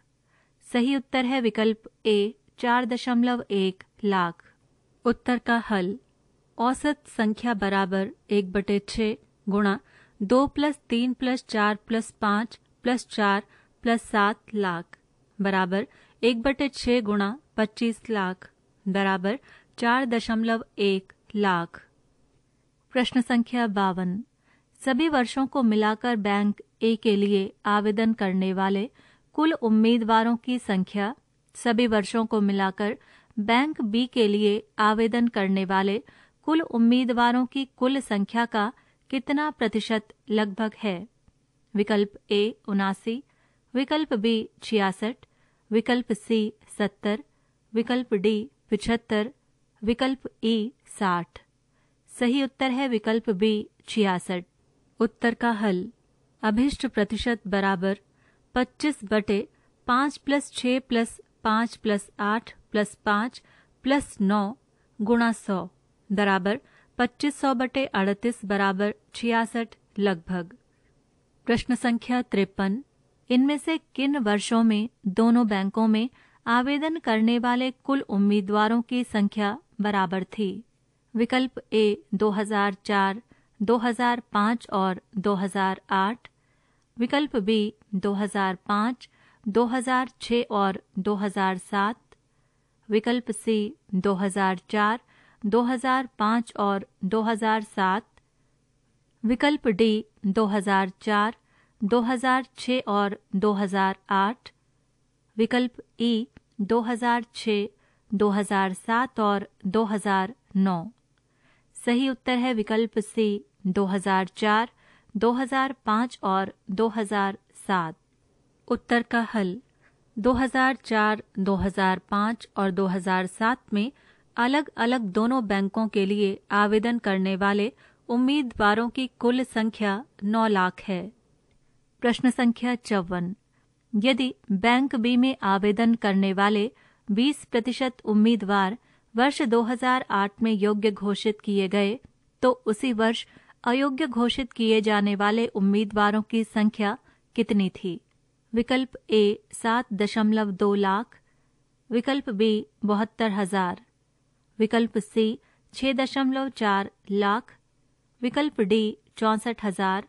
सही उत्तर है विकल्प ए चार दशमलव एक लाख उत्तर का हल औसत संख्या बराबर एक बटे छ गुणा दो प्लस तीन प्लस चार प्लस पाँच प्लस चार प्लस सात लाख बराबर एक बटे छ गुणा पच्चीस लाख बराबर चार दशमलव एक लाख प्रश्न संख्या बावन सभी वर्षों को मिलाकर बैंक ए के लिए आवेदन करने वाले कुल उम्मीदवारों की संख्या सभी वर्षों को मिलाकर बैंक बी के लिए आवेदन करने वाले कुल उम्मीदवारों की कुल संख्या का कितना प्रतिशत लगभग है विकल्प ए उनासी विकल्प बी छियासठ विकल्प सी सत्तर विकल्प डी पिछहत्तर विकल्प ई साठ सही उत्तर है विकल्प बी छियासठ उत्तर का हल अभिष्ट प्रतिशत बराबर पच्चीस बटे पांच प्लस छः प्लस पांच प्लस आठ प्लस पांच प्लस नौ गुणा सौ बराबर पच्चीस सौ बटे अड़तीस बराबर छियासठ लगभग प्रश्न संख्या तिरपन इनमें से किन वर्षों में दोनों बैंकों में आवेदन करने वाले कुल उम्मीदवारों की संख्या बराबर थी विकल्प ए 2004 2005 और 2008 विकल्प बी 2005, 2006 और 2007 विकल्प सी 2004, 2005 और 2007 विकल्प डी 2004, 2006 और 2008 विकल्प ई 2006, 2007 और 2009 सही उत्तर है विकल्प सी 2004, 2005 और 2007 उत्तर का हल 2004, 2005 और 2007 में अलग अलग दोनों बैंकों के लिए आवेदन करने वाले उम्मीदवारों की कुल संख्या 9 लाख है प्रश्न संख्या चौवन यदि बैंक बी में आवेदन करने वाले 20 प्रतिशत उम्मीदवार वर्ष 2008 में योग्य घोषित किए गए तो उसी वर्ष अयोग्य घोषित किए जाने वाले उम्मीदवारों की संख्या कितनी थी विकल्प ए सात दशमलव दो लाख विकल्प बी बहत्तर हजार विकल्प सी छह दशमलव चार लाख विकल्प डी चौसठ हजार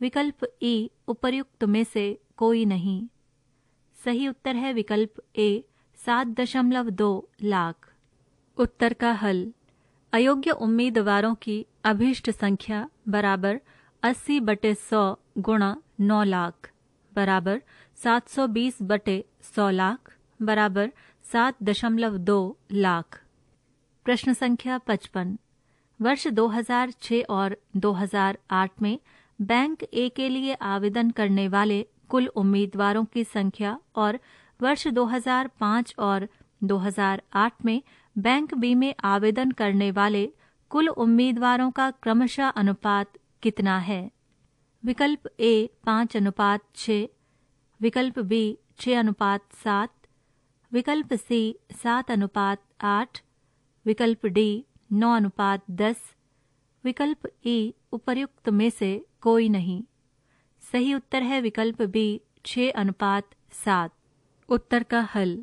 विकल्प ई उपर्युक्त में से कोई नहीं सही उत्तर है विकल्प ए सात दशमलव दो लाख उत्तर का हल अयोग्य उम्मीदवारों की अभिष्ट संख्या बराबर अस्सी बटे सौ गुणा नौ लाख बराबर सात सौ बीस बटे सौ लाख बराबर सात दशमलव दो लाख प्रश्न संख्या पचपन वर्ष 2006 और 2008 में बैंक ए के लिए आवेदन करने वाले कुल उम्मीदवारों की संख्या और वर्ष 2005 और 2008 में बैंक बी में आवेदन करने वाले कुल उम्मीदवारों का क्रमशः अनुपात कितना है विकल्प ए पाँच अनुपात छ विकल्प बी छ अनुपात सात विकल्प सी सात अनुपात आठ विकल्प डी नौ अनुपात दस विकल्प ई उपर्युक्त में से कोई नहीं सही उत्तर है विकल्प बी छ अनुपात सात उत्तर का हल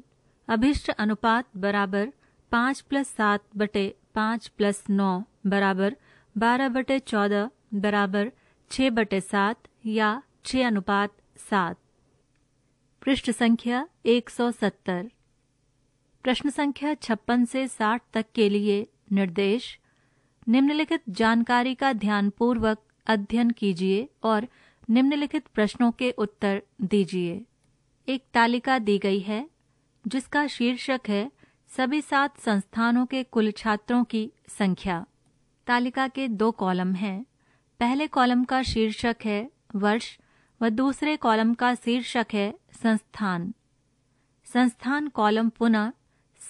अभिष्ट अनुपात बराबर पाँच प्लस सात बटे पाँच प्लस नौ बराबर बारह बटे चौदह बराबर छ बटे सात या छह अनुपात सात पृष्ठ संख्या एक सौ सत्तर प्रश्न संख्या छप्पन से साठ तक के लिए निर्देश निम्नलिखित जानकारी का ध्यानपूर्वक अध्ययन कीजिए और निम्नलिखित प्रश्नों के उत्तर दीजिए एक तालिका दी गई है जिसका शीर्षक है सभी सात संस्थानों के कुल छात्रों की संख्या तालिका के दो कॉलम हैं पहले कॉलम का शीर्षक है वर्ष व दूसरे कॉलम का शीर्षक है संस्थान संस्थान कॉलम पुनः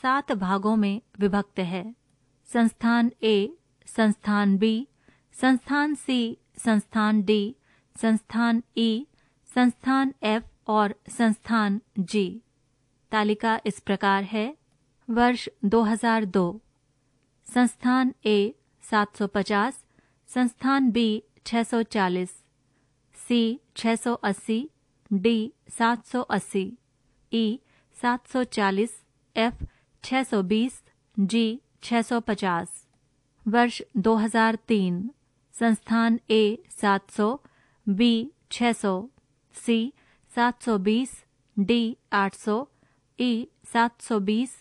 सात भागों में विभक्त है संस्थान ए संस्थान बी संस्थान सी संस्थान डी संस्थान ई संस्थान एफ और संस्थान जी तालिका इस प्रकार है वर्ष 2002 संस्थान ए 750 संस्थान B 640 C 680 D 780 E 740 F 620 G 650 वर्ष 2003 संस्थान ए 700 बी 600 सी 720 डी 800 ई 720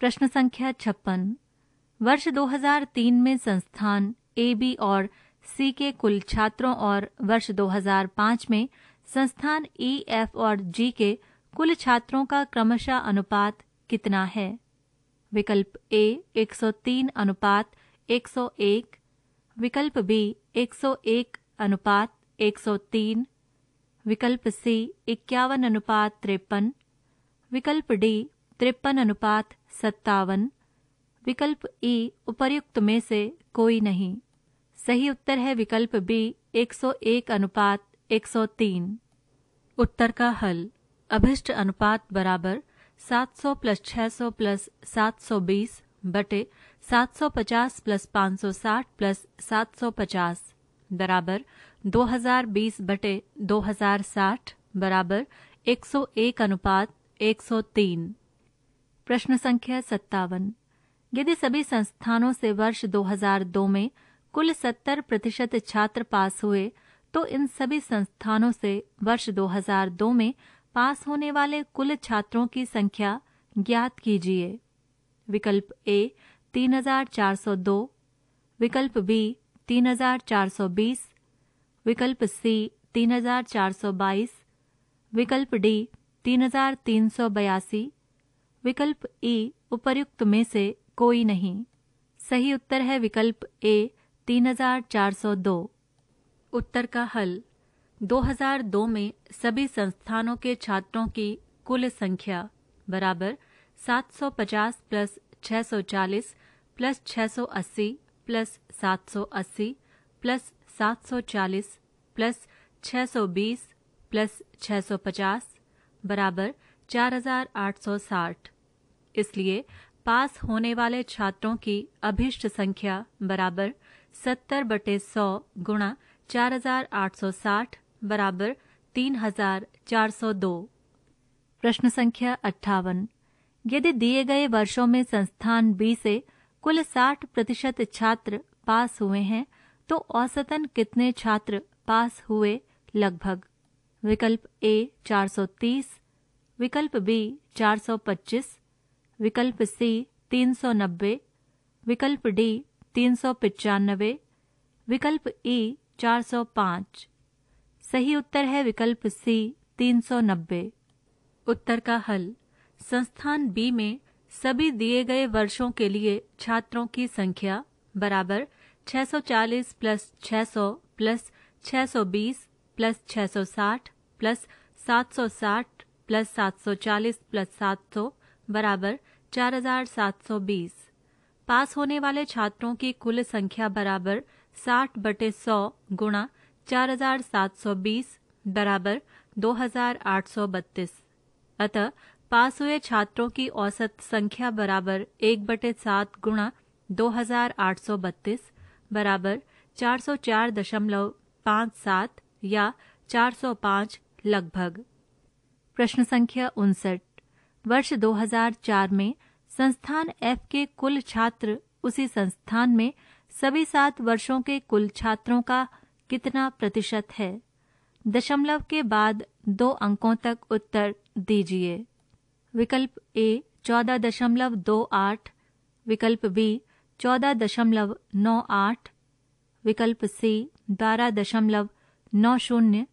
प्रश्न संख्या छप्पन वर्ष 2003 में संस्थान ए बी और सी के कुल छात्रों और वर्ष 2005 में संस्थान ई एफ और जी के कुल छात्रों का क्रमशः अनुपात कितना है विकल्प ए 103 अनुपात 101 विकल्प बी 101 अनुपात 103 विकल्प सी इक्यावन अनुपात तिरपन विकल्प डी तिरपन अनुपात सत्तावन विकल्प ई उपर्युक्त में से कोई नहीं सही उत्तर है विकल्प बी 101 अनुपात 103 उत्तर का हल अभिष्ट अनुपात बराबर 700 प्लस 600 प्लस 720 बटे 750 प्लस 560 प्लस 750 बराबर 2020 बटे 2060 बराबर 101 अनुपात 103 प्रश्न संख्या सत्तावन यदि सभी संस्थानों से वर्ष 2002 में कुल 70 प्रतिशत छात्र पास हुए तो इन सभी संस्थानों से वर्ष 2002 में पास होने वाले कुल छात्रों की संख्या ज्ञात कीजिए विकल्प ए 3402 विकल्प बी 3420 विकल्प सी 3422 विकल्प डी 3382 विकल्प ई उपर्युक्त में से कोई नहीं सही उत्तर है विकल्प ए 3402 उत्तर का हल 2002 में सभी संस्थानों के छात्रों की कुल संख्या बराबर 750 plus 640 plus 680 plus 780 plus 740 plus 620 plus 650 बराबर 4860 इसलिए पास होने वाले छात्रों की अभिष्ट संख्या बराबर सत्तर बटे सौ गुणा चार हजार आठ सौ साठ बराबर तीन हजार चार सौ दो प्रश्न संख्या अट्ठावन यदि दिए गए वर्षों में संस्थान बी से कुल साठ प्रतिशत छात्र पास हुए हैं तो औसतन कितने छात्र पास हुए लगभग विकल्प ए 430 विकल्प बी 425, विकल्प सी 390, विकल्प डी तीन विकल्प ई 405। सही उत्तर है विकल्प सी 390। उत्तर का हल संस्थान बी में सभी दिए गए वर्षों के लिए छात्रों की संख्या बराबर 640 plus 600 plus 620 plus 660 plus 760 plus सात सौ चालीस प्लस सात सौ बराबर चार हजार सात सौ बीस पास होने वाले छात्रों की कुल संख्या बराबर साठ बटे सौ गुणा चार हजार सात सौ बीस बराबर दो हजार आठ सौ बत्तीस अतः पास हुए छात्रों की औसत संख्या बराबर एक बटे सात गुणा दो हजार आठ सौ बत्तीस बराबर चार सौ चार दशमलव पाँच सात या चार सौ पाँच लगभग प्रश्न संख्या उनसठ वर्ष 2004 में संस्थान एफ के कुल छात्र उसी संस्थान में सभी सात वर्षों के कुल छात्रों का कितना प्रतिशत है दशमलव के बाद दो अंकों तक उत्तर दीजिए विकल्प ए चौदह दशमलव दो आठ विकल्प बी चौदह दशमलव नौ आठ विकल्प सी बारह दशमलव नौ शून्य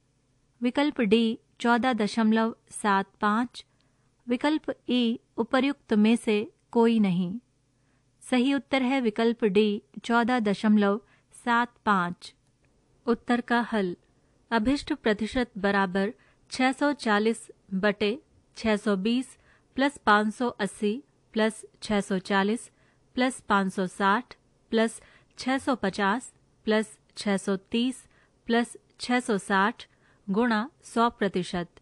विकल्प डी चौदह दशमलव सात पाँच विकल्प ई उपर्युक्त में से कोई नहीं सही उत्तर है विकल्प डी चौदह दशमलव सात पाँच उत्तर का हल अभिष्ट प्रतिशत बराबर 640 बटे 620 plus 580 plus 640 plus 560 plus 650 plus 630 plus 660 गुणा सौ प्रतिशत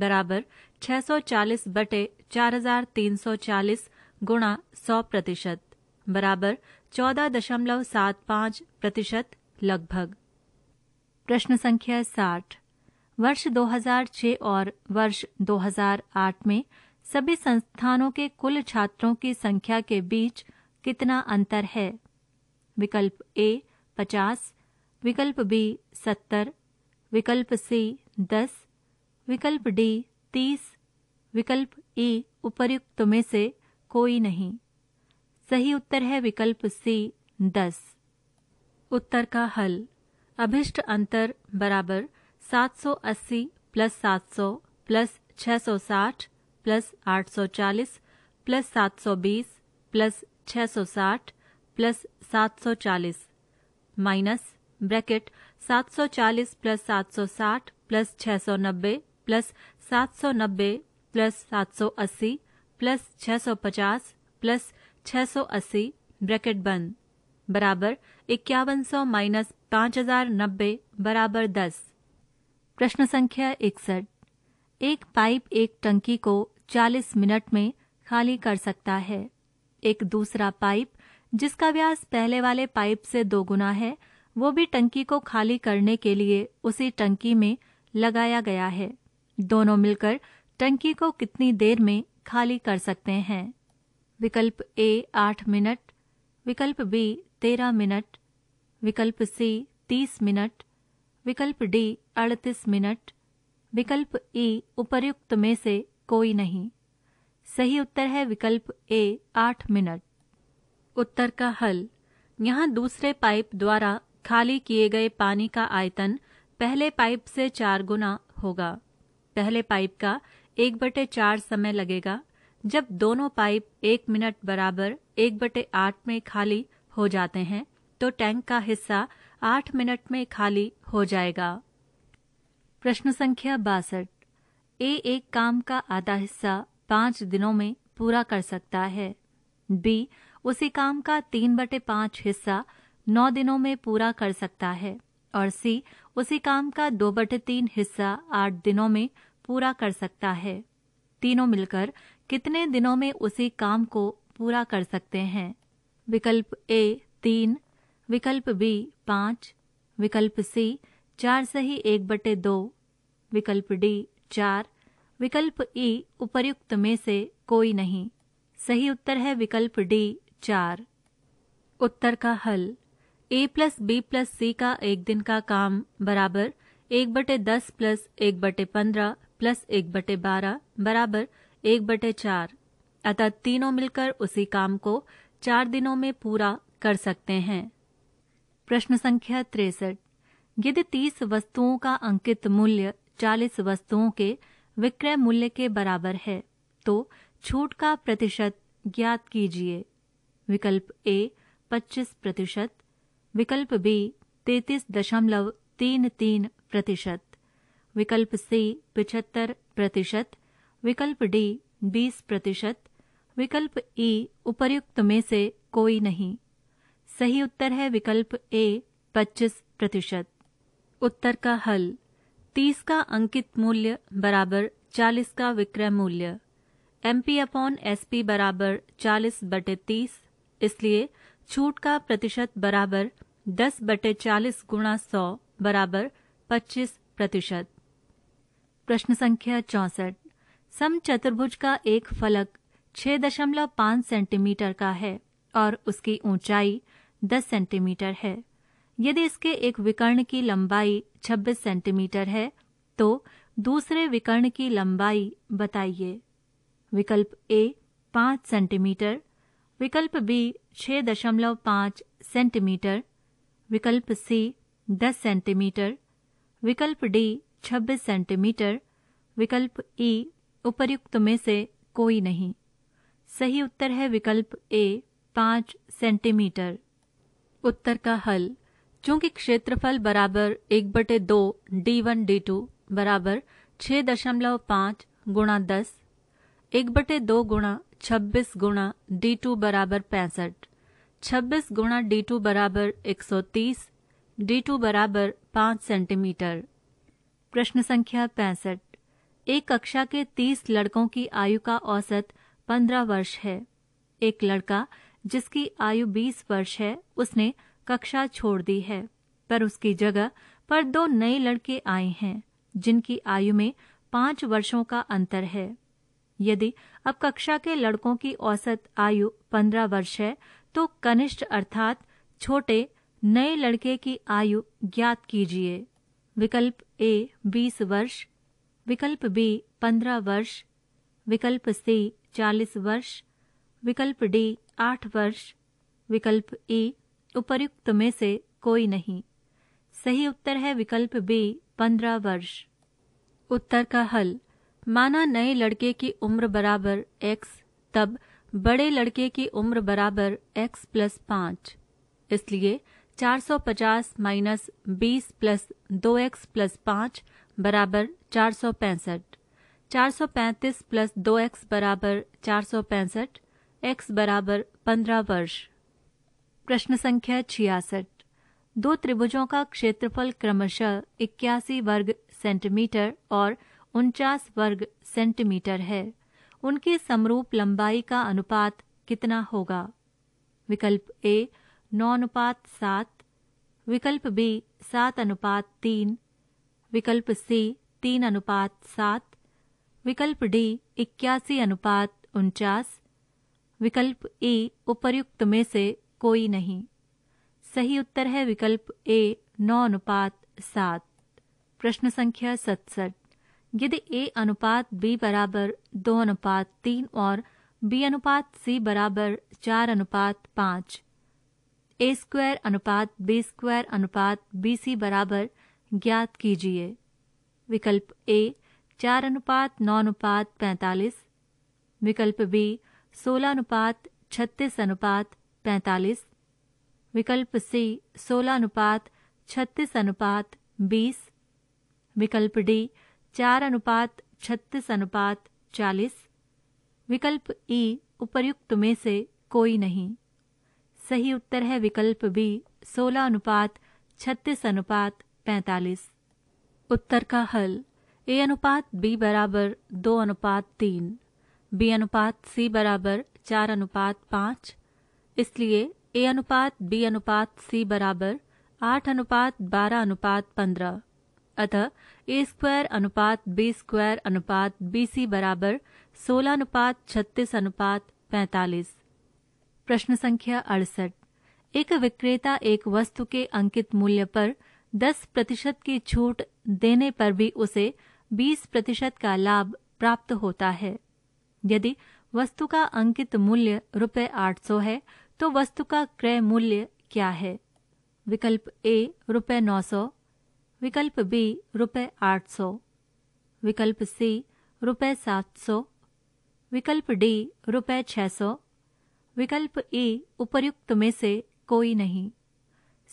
बराबर छह सौ चालीस बटे चार हजार तीन सौ चालीस गुणा सौ प्रतिशत बराबर चौदह दशमलव सात पांच प्रतिशत लगभग प्रश्न संख्या साठ वर्ष 2006 और वर्ष 2008 में सभी संस्थानों के कुल छात्रों की संख्या के बीच कितना अंतर है विकल्प ए 50, विकल्प बी 70, विकल्प सी दस विकल्प डी तीस विकल्प ई उपर्युक्त में से कोई नहीं सही उत्तर है विकल्प सी दस उत्तर का हल अभिष्ट अंतर बराबर 780 plus 700 plus 660 plus 840 plus 720 plus 660 plus 740 minus bracket 740 plus 760 plus 690 plus 790 plus 780 plus 650 plus 680 bracket बंद बराबर इक्यावन सौ माइनस पांच हजार नब्बे बराबर दस प्रश्न संख्या इकसठ एक पाइप एक टंकी को चालीस मिनट में खाली कर सकता है एक दूसरा पाइप जिसका व्यास पहले वाले पाइप से दो गुना है वो भी टंकी को खाली करने के लिए उसी टंकी में लगाया गया है दोनों मिलकर टंकी को कितनी देर में खाली कर सकते हैं विकल्प ए आठ मिनट विकल्प बी तेरह मिनट विकल्प सी तीस मिनट विकल्प डी अड़तीस मिनट विकल्प ई उपर्युक्त में से कोई नहीं सही उत्तर है विकल्प ए आठ मिनट उत्तर का हल यहाँ दूसरे पाइप द्वारा खाली किए गए पानी का आयतन पहले पाइप से चार गुना होगा पहले पाइप का एक बटे चार समय लगेगा जब दोनों पाइप एक मिनट बराबर एक बटे आठ में खाली हो जाते हैं तो टैंक का हिस्सा आठ मिनट में खाली हो जाएगा प्रश्न संख्या बासठ ए एक काम का आधा हिस्सा पांच दिनों में पूरा कर सकता है बी उसी काम का तीन बटे पांच हिस्सा नौ दिनों में पूरा कर सकता है और सी उसी काम का दो बटे तीन हिस्सा आठ दिनों में पूरा कर सकता है तीनों मिलकर कितने दिनों में उसी काम को पूरा कर सकते हैं विकल्प ए तीन विकल्प बी पाँच विकल्प सी चार से ही एक बटे दो विकल्प डी चार विकल्प ई उपर्युक्त में से कोई नहीं सही उत्तर है विकल्प डी चार उत्तर का हल A plus B plus C का एक दिन का काम बराबर एक बटे दस प्लस एक बटे पंद्रह प्लस एक बटे बारह बराबर एक बटे चार अतः तीनों मिलकर उसी काम को चार दिनों में पूरा कर सकते हैं प्रश्न संख्या तिरसठ यदि तीस वस्तुओं का अंकित मूल्य चालीस वस्तुओं के विक्रय मूल्य के बराबर है तो छूट का प्रतिशत ज्ञात कीजिए विकल्प ए पच्चीस प्रतिशत विकल्प बी तैतीस दशमलव तीन तीन प्रतिशत विकल्प सी पिछहत्तर प्रतिशत विकल्प डी बीस प्रतिशत विकल्प ई उपर्युक्त में से कोई नहीं सही उत्तर है विकल्प ए पच्चीस प्रतिशत उत्तर का हल तीस का अंकित मूल्य बराबर चालीस का विक्रय मूल्य एम पी अपॉन एस बराबर चालीस बटे तीस इसलिए छूट का प्रतिशत बराबर दस बटे चालीस गुणा सौ बराबर पच्चीस प्रतिशत प्रश्न संख्या चौसठ सम चतुर्भुज का एक फलक छह दशमलव पांच सेंटीमीटर का है और उसकी ऊंचाई दस सेंटीमीटर है यदि इसके एक विकर्ण की लंबाई छब्बीस सेंटीमीटर है तो दूसरे विकर्ण की लंबाई बताइए विकल्प ए पांच सेंटीमीटर विकल्प बी छह दशमलव पांच सेंटीमीटर विकल्प सी 10 सेंटीमीटर विकल्प डी 26 सेंटीमीटर विकल्प ई उपर्युक्त में से कोई नहीं सही उत्तर है विकल्प ए 5 सेंटीमीटर उत्तर का हल चूंकि क्षेत्रफल बराबर एक बटे दो डी वन डी टू बराबर छह दशमलव पाँच गुणा दस एक बटे दो गुणा छब्बीस गुणा डी टू बराबर पैंसठ छब्बीस गुणा डी टू बराबर एक सौ तीस डी टू बराबर पांच सेंटीमीटर प्रश्न संख्या पैंसठ एक कक्षा के तीस लड़कों की आयु का औसत पंद्रह वर्ष है एक लड़का जिसकी आयु बीस वर्ष है उसने कक्षा छोड़ दी है पर उसकी जगह पर दो नए लड़के आए हैं जिनकी आयु में पांच वर्षों का अंतर है यदि अब कक्षा के लड़कों की औसत आयु पंद्रह वर्ष है तो कनिष्ठ अर्थात छोटे नए लड़के की आयु ज्ञात कीजिए विकल्प ए बीस वर्ष विकल्प बी पंद्रह वर्ष विकल्प सी चालीस वर्ष विकल्प डी आठ वर्ष विकल्प ई उपर्युक्त में से कोई नहीं सही उत्तर है विकल्प बी पंद्रह वर्ष उत्तर का हल माना नए लड़के की उम्र बराबर एक्स तब बड़े लड़के की उम्र बराबर x प्लस पाँच इसलिए 450 माइनस बीस प्लस दो एक्स प्लस पाँच बराबर चार सौ पैंसठ चार सौ पैंतीस प्लस दो एक्स बराबर चार सौ पैंसठ एक्स बराबर पंद्रह वर्ष प्रश्न संख्या छियासठ दो त्रिभुजों का क्षेत्रफल क्रमशः इक्यासी वर्ग सेंटीमीटर और उनचास वर्ग सेंटीमीटर है उनके समरूप लंबाई का अनुपात कितना होगा विकल्प ए नौ अनुपात सात विकल्प बी सात अनुपात तीन विकल्प सी तीन अनुपात सात विकल्प डी इक्यासी अनुपात उनचास विकल्प ई e, उपर्युक्त में से कोई नहीं सही उत्तर है विकल्प ए नौ अनुपात सात प्रश्न संख्या सतसठ यदि ए अनुपात बी बराबर दो अनुपात तीन और बी अनुपात सी बराबर चार अनुपात पाँच ए स्क्वायर अनुपात बी स्क्वायर अनुपात बी सी बराबर ज्ञात कीजिए विकल्प ए चार अनुपात नौ अनुपात पैंतालीस विकल्प बी सोलह अनुपात छत्तीस अनुपात पैंतालीस विकल्प सी सोलह अनुपात छत्तीस अनुपात बीस विकल्प डी चार अनुपात छत्तीस अनुपात चालीस विकल्प ई e उपर्युक्त में से कोई नहीं सही उत्तर है विकल्प बी सोलह अनुपात छत्तीस अनुपात पैंतालीस उत्तर का हल ए अनुपात बी बराबर दो अनुपात तीन बी अनुपात सी बराबर चार अनुपात पाँच इसलिए ए अनुपात बी अनुपात सी बराबर आठ अनुपात बारह अनुपात पंद्रह अतः ए स्क्वायर अनुपात बी स्क्वायर अनुपात बी सी बराबर सोलह अनुपात छत्तीस अनुपात पैंतालीस प्रश्न संख्या अड़सठ एक विक्रेता एक वस्तु के अंकित मूल्य पर 10 प्रतिशत की छूट देने पर भी उसे 20 प्रतिशत का लाभ प्राप्त होता है यदि वस्तु का अंकित मूल्य रुपये आठ सौ है तो वस्तु का क्रय मूल्य क्या है विकल्प ए रुपये नौ सौ विकल्प बी रुपये आठ सौ विकल्प सी रुपये सात सौ विकल्प डी रुपये छह सौ विकल्प ई उपर्युक्त में से कोई नहीं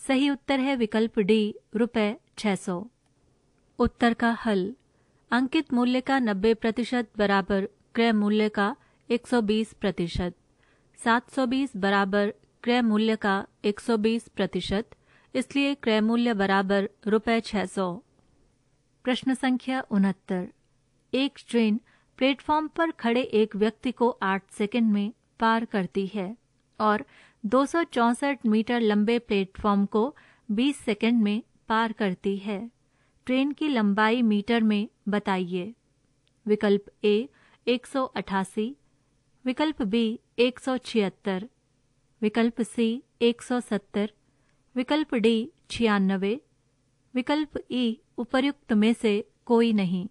सही उत्तर है विकल्प डी रुपये छह सौ उत्तर का हल अंकित मूल्य का नब्बे प्रतिशत बराबर क्रय मूल्य का एक सौ बीस प्रतिशत सात सौ बीस बराबर क्रय मूल्य का एक सौ बीस प्रतिशत इसलिए क्रय मूल्य बराबर रुपये छह सौ प्रश्न संख्या उनहत्तर एक ट्रेन प्लेटफॉर्म पर खड़े एक व्यक्ति को आठ सेकंड में पार करती है और दो मीटर लंबे प्लेटफॉर्म को 20 सेकंड में पार करती है ट्रेन की लंबाई मीटर में बताइए विकल्प ए अठासी विकल्प बी छिहत्तर विकल्प सी 170, विकल्प डी छियानबे विकल्प ई उपर्युक्त में से कोई नहीं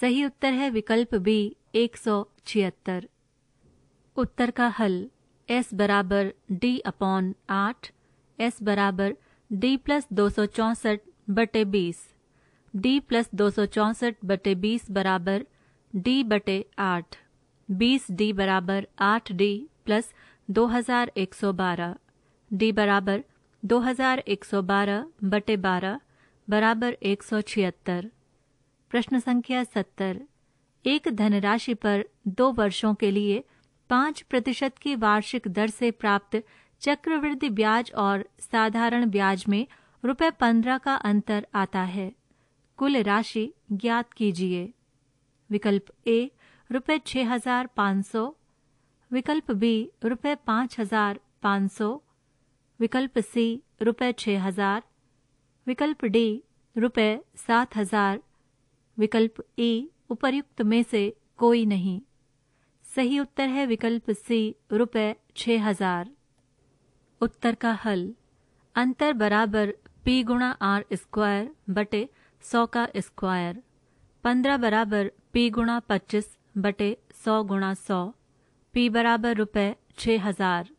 सही उत्तर है विकल्प बी एक सौ छिहत्तर उत्तर का हल एस बराबर डी अपॉन आठ एस बराबर डी प्लस दो सौ चौसठ बटे बीस डी प्लस दो सौ चौसठ बटे बीस बराबर डी बटे आठ बीस डी बराबर आठ डी प्लस दो हजार एक सौ बारह डी बराबर दो हजार एक सौ बारह बटे बारह बराबर एक सौ छिहत्तर प्रश्न संख्या सत्तर एक धनराशि पर दो वर्षों के लिए पांच प्रतिशत की वार्षिक दर से प्राप्त चक्रवृद्धि ब्याज और साधारण ब्याज में रुपए पंद्रह का अंतर आता है कुल राशि ज्ञात कीजिए विकल्प ए रुपए छह हजार पाँच सौ विकल्प बी रुपए पाँच हजार पाँच सौ विकल्प सी रुपये छः हजार विकल्प डी रुपये सात हजार विकल्प ई उपर्युक्त में से कोई नहीं सही उत्तर है विकल्प सी रुपये छः हजार उत्तर का हल अंतर बराबर पी गुणा आर स्क्वायर बटे सौ का स्क्वायर पंद्रह बराबर पी गुणा पच्चीस बटे सौ गुणा सौ पी बराबर रुपये छः हजार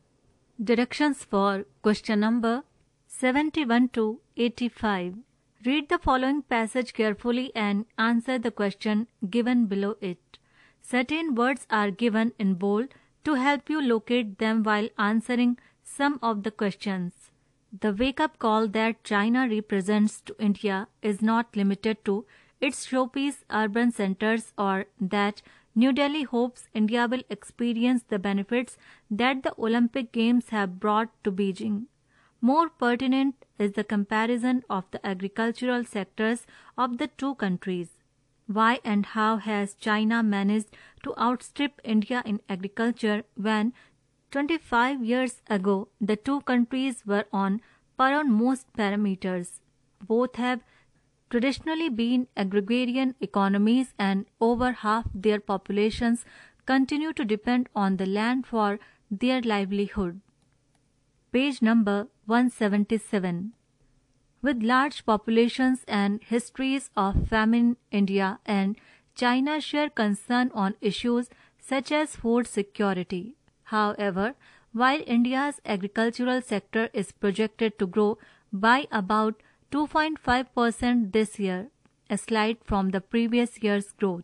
Directions for question number 71 to 85. Read the following passage carefully and answer the question given below it. Certain words are given in bold to help you locate them while answering some of the questions. The wake up call that China represents to India is not limited to its showpiece urban centers or that New Delhi hopes India will experience the benefits that the Olympic Games have brought to Beijing. More pertinent is the comparison of the agricultural sectors of the two countries. Why and how has China managed to outstrip India in agriculture when 25 years ago the two countries were on most parameters? Both have traditionally been agrarian economies and over half their populations continue to depend on the land for their livelihood. Page number 177. With large populations and histories of famine, India and China share concern on issues such as food security. However, while India's agricultural sector is projected to grow by about 2.5% this year, a slide from the previous year's growth.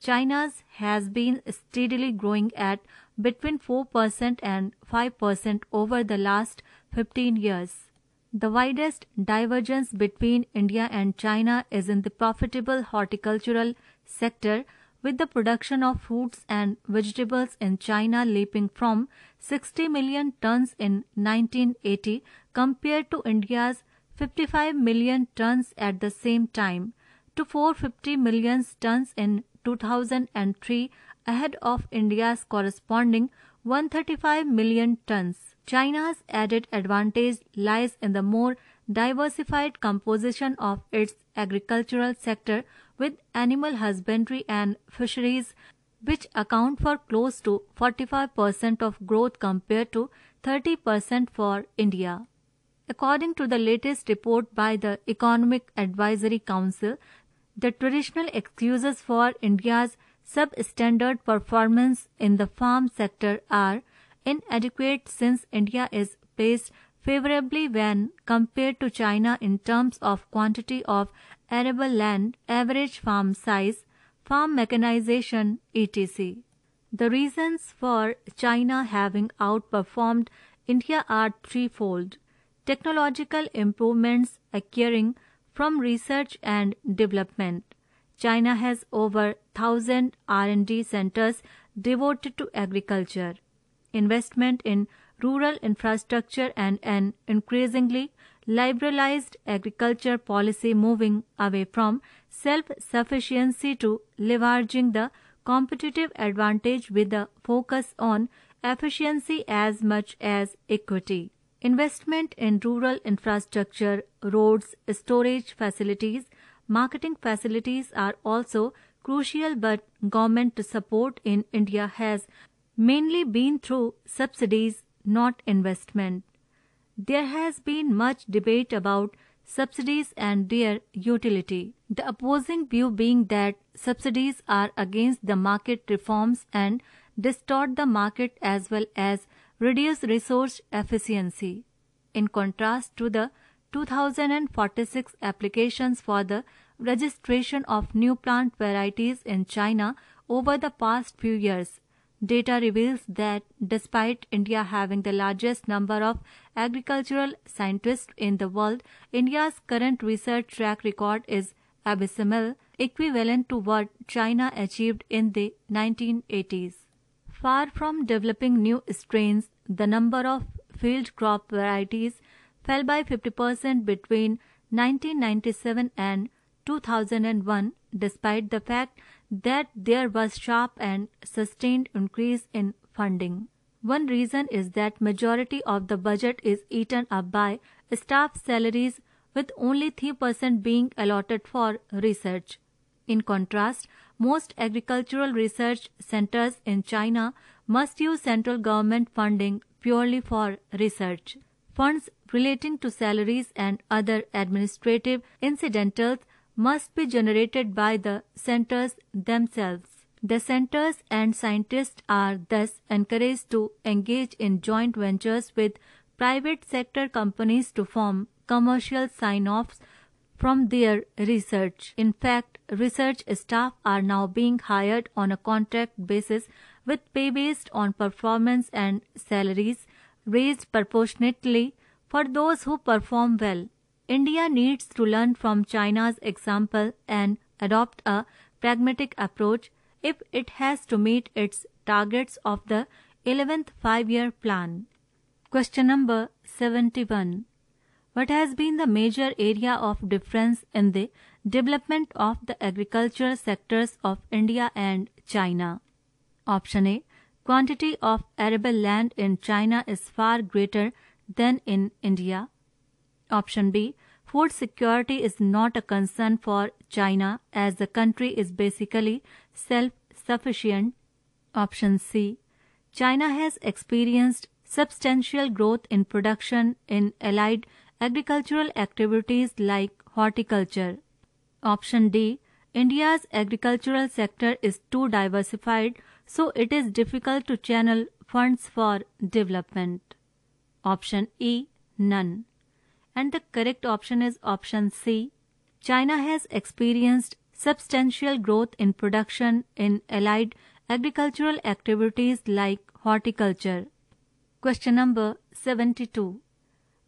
China's has been steadily growing at between 4% and 5% over the last 15 years. The widest divergence between India and China is in the profitable horticultural sector, with the production of fruits and vegetables in China leaping from 60 million tons in 1980 compared to India's 55 million tons at the same time to 450 million tons in 2003 ahead of India's corresponding 135 million tons. China's added advantage lies in the more diversified composition of its agricultural sector with animal husbandry and fisheries which account for close to 45% of growth compared to 30% for India. According to the latest report by the Economic Advisory Council, the traditional excuses for India's substandard performance in the farm sector are inadequate since India is placed favorably when compared to China in terms of quantity of arable land, average farm size, farm mechanization, etc. The reasons for China having outperformed India are threefold technological improvements occurring from research and development. China has over 1000 R&D centers devoted to agriculture. Investment in rural infrastructure and an increasingly liberalized agriculture policy moving away from self-sufficiency to leveraging the competitive advantage with a focus on efficiency as much as equity. Investment in rural infrastructure, roads, storage facilities, marketing facilities are also crucial but government support in India has mainly been through subsidies, not investment. There has been much debate about subsidies and their utility. The opposing view being that subsidies are against the market reforms and distort the market as well as reduce resource efficiency, in contrast to the 2046 applications for the registration of new plant varieties in China over the past few years. Data reveals that despite India having the largest number of agricultural scientists in the world, India's current research track record is abysmal, equivalent to what China achieved in the 1980s. Far from developing new strains, the number of field crop varieties fell by 50% between 1997 and 2001 despite the fact that there was sharp and sustained increase in funding. One reason is that majority of the budget is eaten up by staff salaries with only 3% being allotted for research. In contrast, most agricultural research centers in China must use central government funding purely for research. Funds relating to salaries and other administrative incidentals must be generated by the centers themselves. The centers and scientists are thus encouraged to engage in joint ventures with private sector companies to form commercial sign offs from their research. In fact, research staff are now being hired on a contract basis with pay based on performance and salaries raised proportionately for those who perform well. India needs to learn from China's example and adopt a pragmatic approach if it has to meet its targets of the 11th five year plan. Question number 71 what has been the major area of difference in the development of the agricultural sectors of India and China? Option A. Quantity of arable land in China is far greater than in India. Option B. Food security is not a concern for China as the country is basically self sufficient. Option C. China has experienced substantial growth in production in allied Agricultural activities like horticulture. Option D. India's agricultural sector is too diversified, so it is difficult to channel funds for development. Option E. None. And the correct option is option C. China has experienced substantial growth in production in allied agricultural activities like horticulture. Question number 72.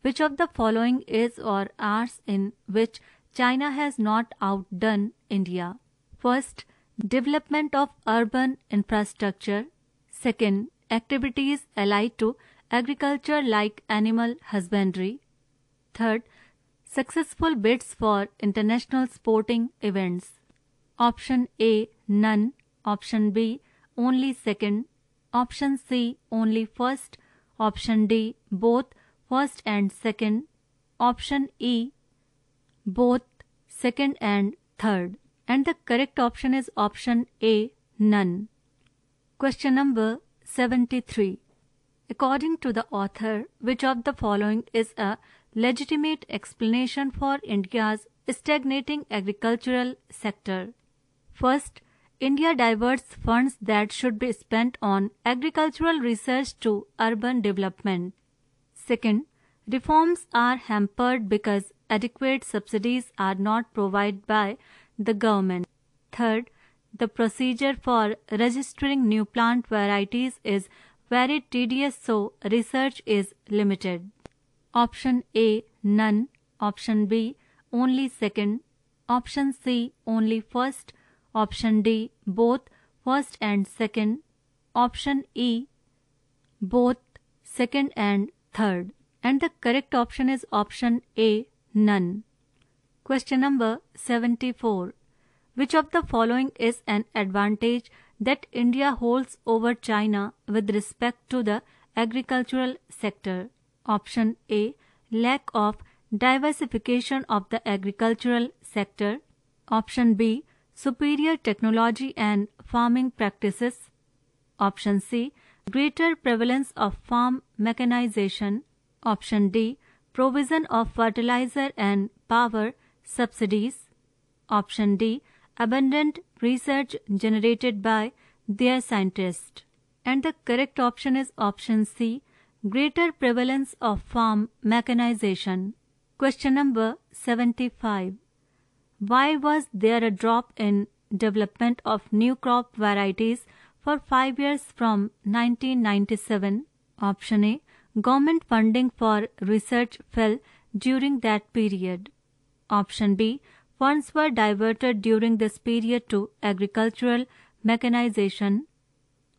Which of the following is or are in which China has not outdone India? First, development of urban infrastructure. Second, activities allied to agriculture like animal husbandry. Third, successful bids for international sporting events. Option A, none. Option B, only second. Option C, only first. Option D, both first and second. Option E, both second and third. And the correct option is option A, none. Question number 73. According to the author, which of the following is a legitimate explanation for India's stagnating agricultural sector? First, India diverts funds that should be spent on agricultural research to urban development. Second, reforms are hampered because adequate subsidies are not provided by the government. Third, the procedure for registering new plant varieties is very tedious, so research is limited. Option A None. Option B Only second. Option C Only first. Option D Both first and second. Option E Both second and third and the correct option is option A none. Question number 74 Which of the following is an advantage that India holds over China with respect to the agricultural sector? Option A lack of diversification of the agricultural sector. Option B superior technology and farming practices. Option C Greater prevalence of farm mechanization. Option D. Provision of fertilizer and power subsidies. Option D. Abundant research generated by their scientists. And the correct option is option C. Greater prevalence of farm mechanization. Question number 75. Why was there a drop in development of new crop varieties for 5 years from 1997. Option A. Government funding for research fell during that period. Option B. Funds were diverted during this period to agricultural mechanization.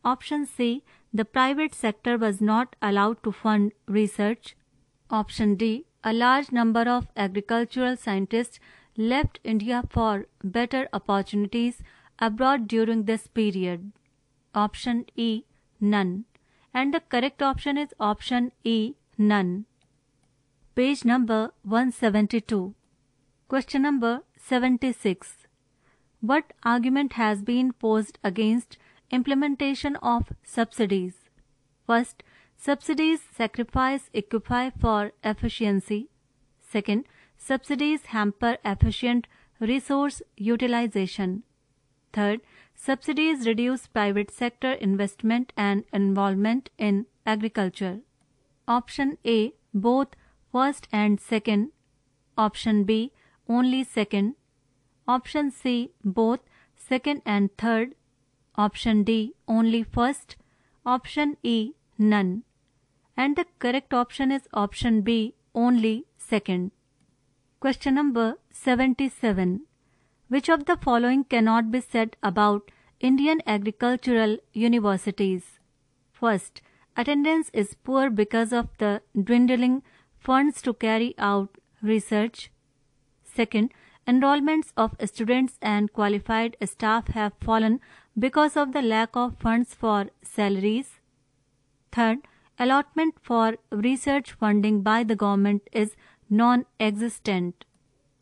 Option C. The private sector was not allowed to fund research. Option D. A large number of agricultural scientists left India for better opportunities abroad during this period. Option E, none and the correct option is option E, none. Page number 172. Question number 76. What argument has been posed against implementation of subsidies? First, subsidies sacrifice equipy for efficiency. Second, subsidies hamper efficient resource utilization. Third, Subsidies reduce private sector investment and involvement in agriculture. Option A, both first and second. Option B, only second. Option C, both second and third. Option D, only first. Option E, none. And the correct option is option B, only second. Question number 77. Which of the following cannot be said about Indian agricultural universities? First, attendance is poor because of the dwindling funds to carry out research. Second, enrollments of students and qualified staff have fallen because of the lack of funds for salaries. Third, allotment for research funding by the government is non existent.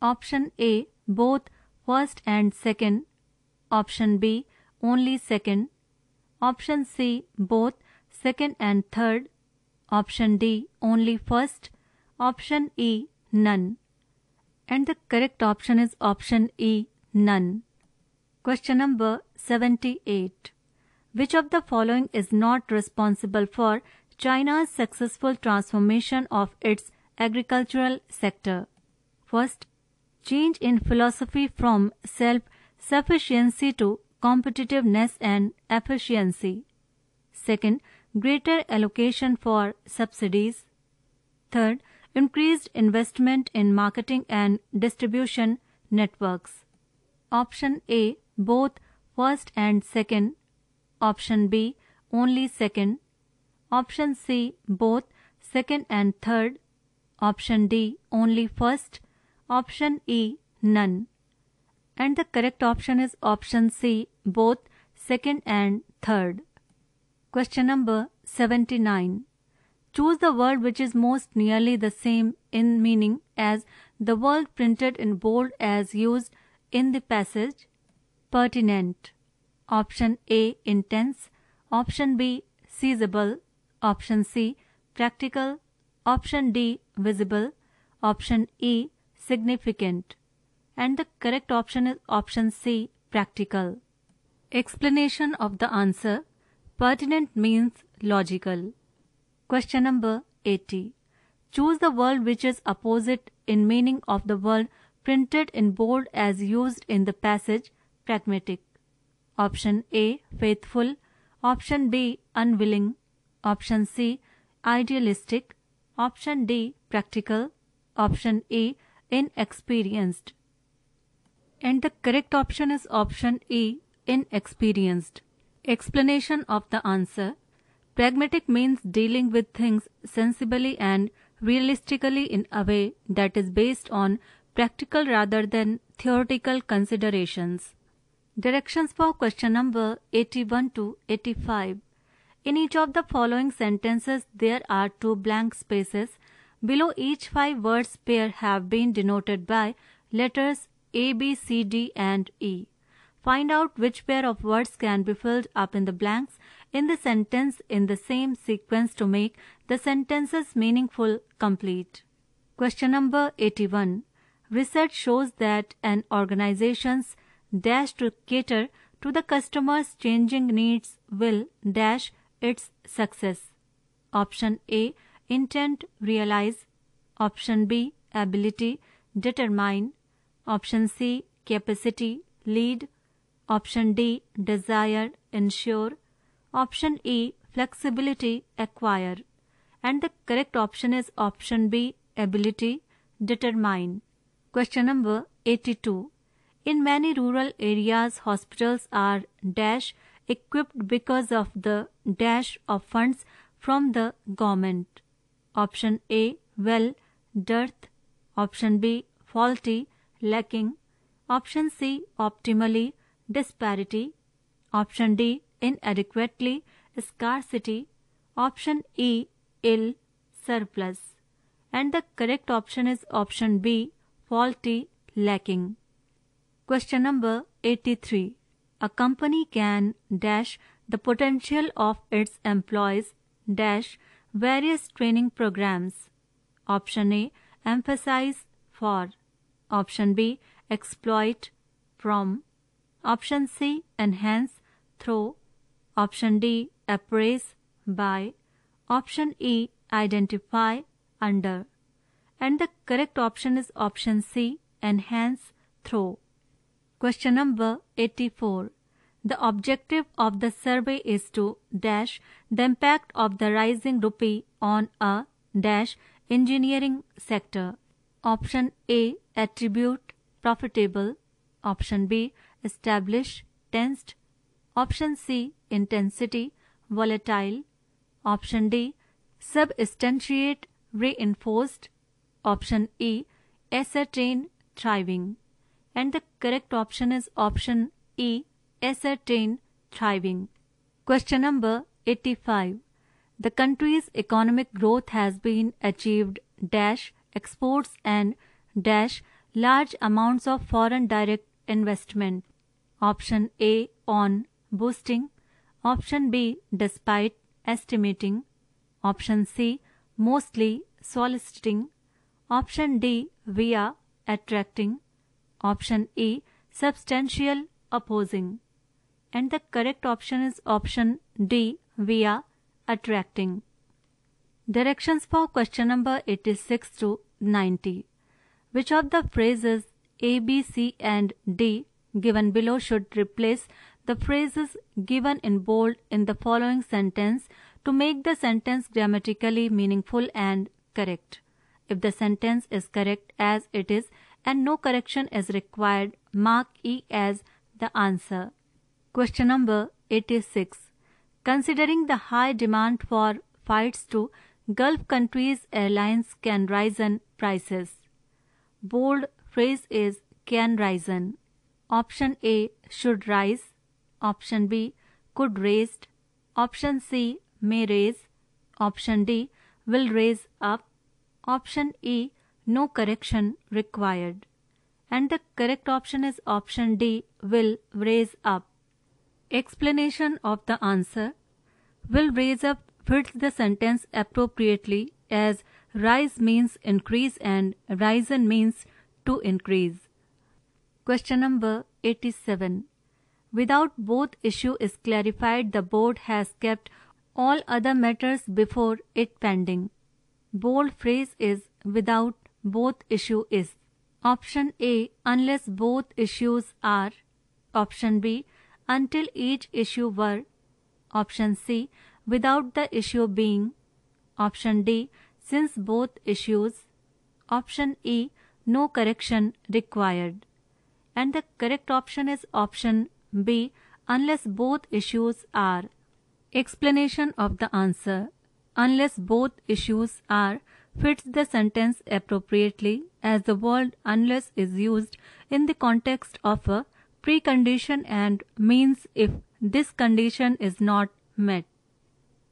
Option A Both first and second. Option B only second. Option C both second and third. Option D only first. Option E none. And the correct option is option E none. Question number 78. Which of the following is not responsible for China's successful transformation of its agricultural sector? First, change in philosophy from self sufficiency to competitiveness and efficiency. Second, greater allocation for subsidies. Third, increased investment in marketing and distribution networks. Option A, both first and second. Option B, only second. Option C, both second and third. Option D, only first. Option A None. And the correct option is option C both second and third. Question number 79. Choose the word which is most nearly the same in meaning as the word printed in bold as used in the passage pertinent. Option A intense, option B seizable, option C practical, option D visible, option E significant and the correct option is option C, practical. Explanation of the answer pertinent means logical. Question number 80. Choose the word which is opposite in meaning of the word printed in bold as used in the passage pragmatic. Option A faithful, option B unwilling, option C idealistic, option D practical, option E inexperienced. And the correct option is option A, inexperienced. Explanation of the answer Pragmatic means dealing with things sensibly and realistically in a way that is based on practical rather than theoretical considerations. Directions for question number 81 to 85. In each of the following sentences, there are two blank spaces Below each five words pair have been denoted by letters A, B, C, D and E. Find out which pair of words can be filled up in the blanks in the sentence in the same sequence to make the sentences meaningful complete. Question number 81. Research shows that an organization's dash to cater to the customer's changing needs will dash its success. Option A intent realize option b ability determine option c capacity lead option d desire ensure option e flexibility acquire and the correct option is option b ability determine question number 82 in many rural areas hospitals are dash equipped because of the dash of funds from the government Option A well, dearth. Option B faulty, lacking. Option C optimally, disparity. Option D inadequately, scarcity. Option E ill, surplus. And the correct option is option B faulty, lacking. Question number 83. A company can dash the potential of its employees dash various training programs. Option A emphasize for. Option B exploit from. Option C enhance through. Option D appraise by. Option E identify under. And the correct option is option C enhance through. Question number 84. The objective of the survey is to dash the impact of the rising rupee on a dash engineering sector. Option A attribute profitable. Option B establish tensed. Option C intensity volatile. Option D substantiate reinforced. Option E ascertain thriving. And the correct option is option E ascertain thriving. Question number 85. The country's economic growth has been achieved dash exports and dash large amounts of foreign direct investment. Option A on boosting. Option B despite estimating. Option C mostly soliciting. Option D via attracting. Option E substantial opposing and the correct option is option D We are attracting. Directions for question number 86 to 90. Which of the phrases A, B, C and D given below should replace the phrases given in bold in the following sentence to make the sentence grammatically meaningful and correct. If the sentence is correct as it is and no correction is required, mark E as the answer. Question number 86. Considering the high demand for flights to Gulf countries, airlines can rise in prices. Bold phrase is can rise in. Option A should rise. Option B could raise. Option C may raise. Option D will raise up. Option E no correction required. And the correct option is option D will raise up. Explanation of the answer will raise up fits the sentence appropriately as rise means increase and risen means to increase. Question number 87. Without both issue is clarified the board has kept all other matters before it pending. Bold phrase is without both issue is. Option A unless both issues are. Option B until each issue were option C without the issue being option D since both issues option E no correction required and the correct option is option B unless both issues are explanation of the answer unless both issues are fits the sentence appropriately as the word unless is used in the context of a precondition and means if this condition is not met.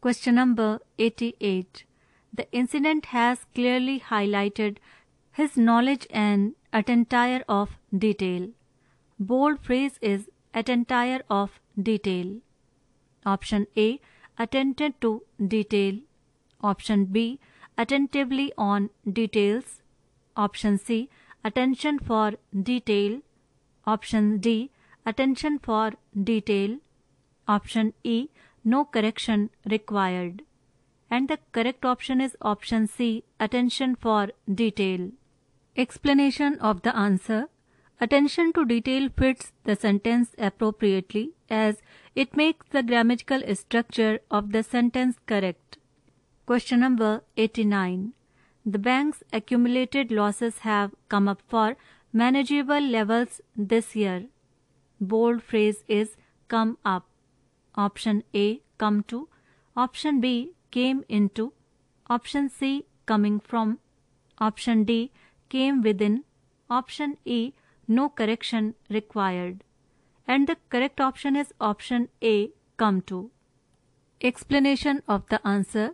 Question number 88. The incident has clearly highlighted his knowledge and attentire of detail. Bold phrase is attentire of detail. Option A. Attentive to detail. Option B. Attentively on details. Option C. Attention for detail. Option D. Attention for detail. Option E. No correction required. And the correct option is option C. Attention for detail. Explanation of the answer. Attention to detail fits the sentence appropriately as it makes the grammatical structure of the sentence correct. Question number 89. The bank's accumulated losses have come up for manageable levels this year. Bold phrase is come up. Option A, come to. Option B, came into. Option C, coming from. Option D, came within. Option E, no correction required. And the correct option is option A, come to. Explanation of the answer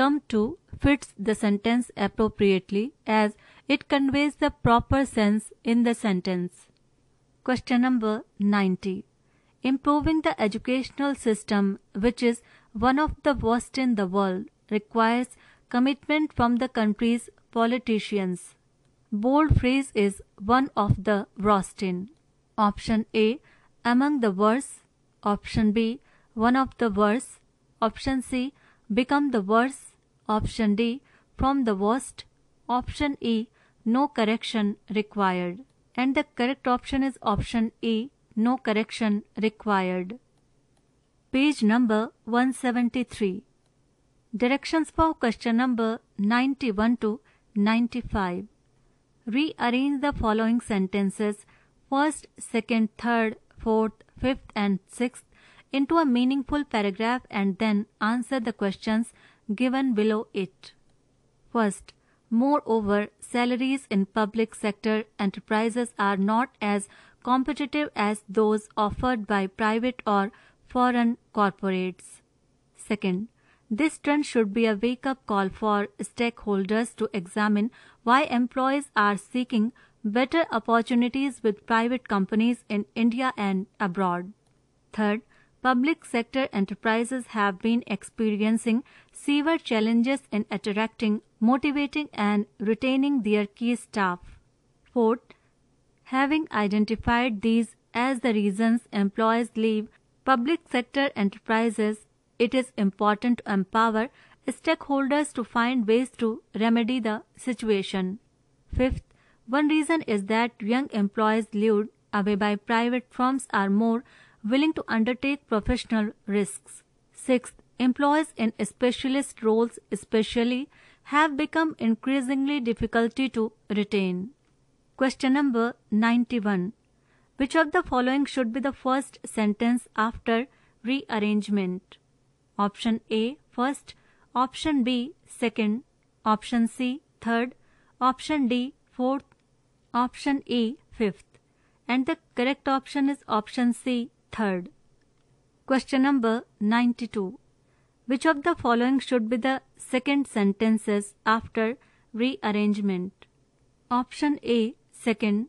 Come to fits the sentence appropriately as it conveys the proper sense in the sentence. Question number 90. Improving the educational system, which is one of the worst in the world, requires commitment from the country's politicians. Bold phrase is one of the worst in. Option A, among the worst. Option B, one of the worst. Option C, become the worst. Option D, from the worst. Option E, no correction required and the correct option is option A, no correction required. Page number 173. Directions for question number 91 to 95. Rearrange the following sentences first, second, third, fourth, fifth, and sixth into a meaningful paragraph and then answer the questions given below it. First, Moreover, salaries in public sector enterprises are not as competitive as those offered by private or foreign corporates. Second, this trend should be a wake up call for stakeholders to examine why employees are seeking better opportunities with private companies in India and abroad. Third, public sector enterprises have been experiencing severe challenges in attracting motivating and retaining their key staff. Fourth, having identified these as the reasons employees leave public sector enterprises, it is important to empower stakeholders to find ways to remedy the situation. Fifth, one reason is that young employees lured away by private firms are more willing to undertake professional risks. Sixth, employees in specialist roles, especially have become increasingly difficult to retain. Question number 91. Which of the following should be the first sentence after rearrangement? Option A first, option B second, option C third, option D fourth, option E fifth. And the correct option is option C third. Question number 92. Which of the following should be the second sentences after rearrangement? Option A second,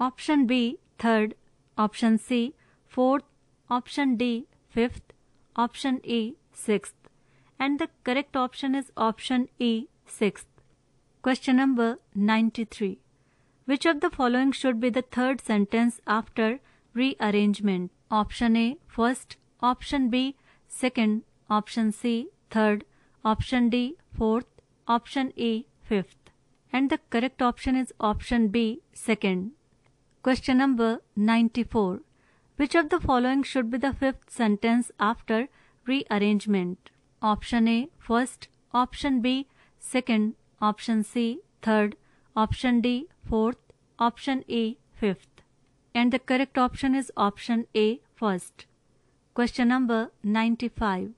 option B third, option C fourth, option D fifth, option E sixth. And the correct option is option E sixth. Question number 93. Which of the following should be the third sentence after rearrangement? Option A first, option B second, option C third, option D fourth, option E fifth. And the correct option is option B second. Question number 94. Which of the following should be the fifth sentence after rearrangement? Option A first, option B second, option C third, option D fourth, option E fifth. And the correct option is option A first. Question number 95.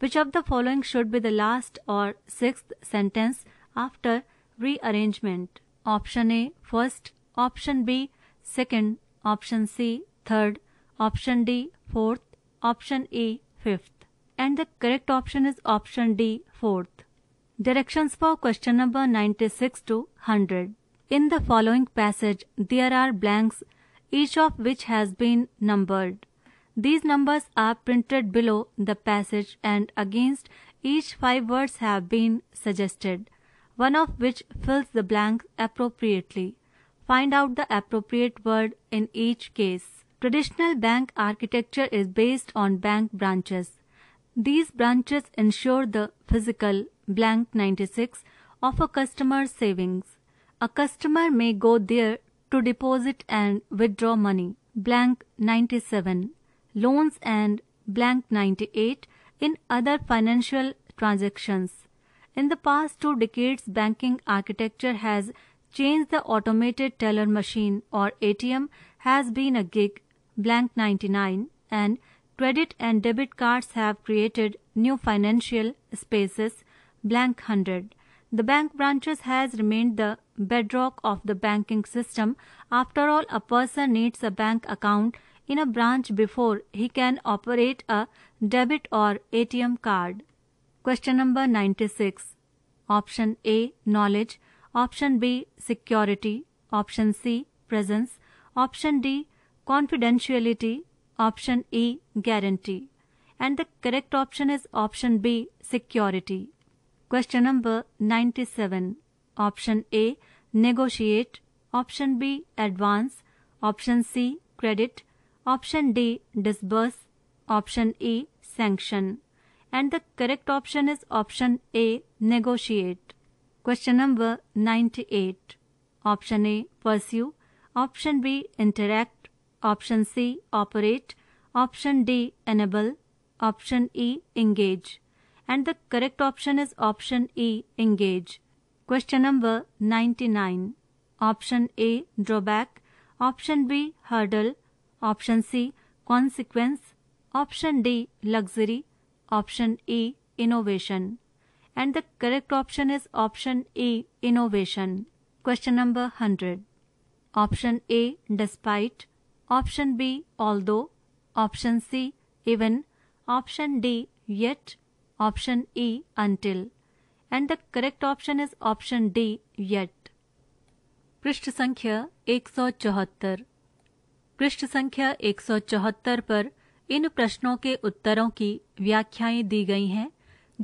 Which of the following should be the last or sixth sentence after rearrangement? Option A, first. Option B, second. Option C, third. Option D, fourth. Option E, fifth. And the correct option is option D, fourth. Directions for question number 96 to 100. In the following passage, there are blanks, each of which has been numbered. These numbers are printed below the passage and against each five words have been suggested, one of which fills the blank appropriately. Find out the appropriate word in each case. Traditional bank architecture is based on bank branches. These branches ensure the physical blank 96 of a customer's savings. A customer may go there to deposit and withdraw money blank 97 loans and blank 98 in other financial transactions. In the past two decades, banking architecture has changed the automated teller machine or ATM has been a gig blank 99 and credit and debit cards have created new financial spaces blank 100. The bank branches has remained the bedrock of the banking system. After all, a person needs a bank account in a branch before he can operate a debit or ATM card. Question number 96. Option A Knowledge, Option B Security, Option C Presence, Option D Confidentiality, Option E Guarantee. And the correct option is Option B Security. Question number 97. Option A Negotiate, Option B Advance, Option C Credit, Option D disburse, option E sanction and the correct option is option A negotiate. Question number 98. Option A pursue, option B interact, option C operate, option D enable, option E engage and the correct option is option E engage. Question number 99. Option A drawback, option B hurdle, Option C, consequence. Option D, luxury. Option E, innovation. And the correct option is option E, innovation. Question number 100. Option A, despite. Option B, although. Option C, even. Option D, yet. Option E, until. And the correct option is option D, yet. पृष्ठ संख्या 174 पृष्ठ संख्या 174 पर इन प्रश्नों के उत्तरों की व्याख्याएं दी गई हैं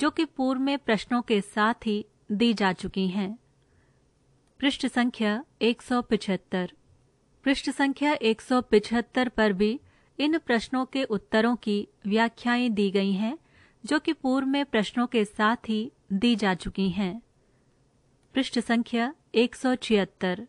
जो कि पूर्व में प्रश्नों के साथ ही दी जा चुकी हैं पृष्ठ संख्या 175 पृष्ठ संख्या 175 पर भी इन प्रश्नों के उत्तरों की व्याख्याएं दी गई हैं जो कि पूर्व में प्रश्नों के साथ ही दी जा चुकी हैं पृष्ठ संख्या एक सौ छिहत्तर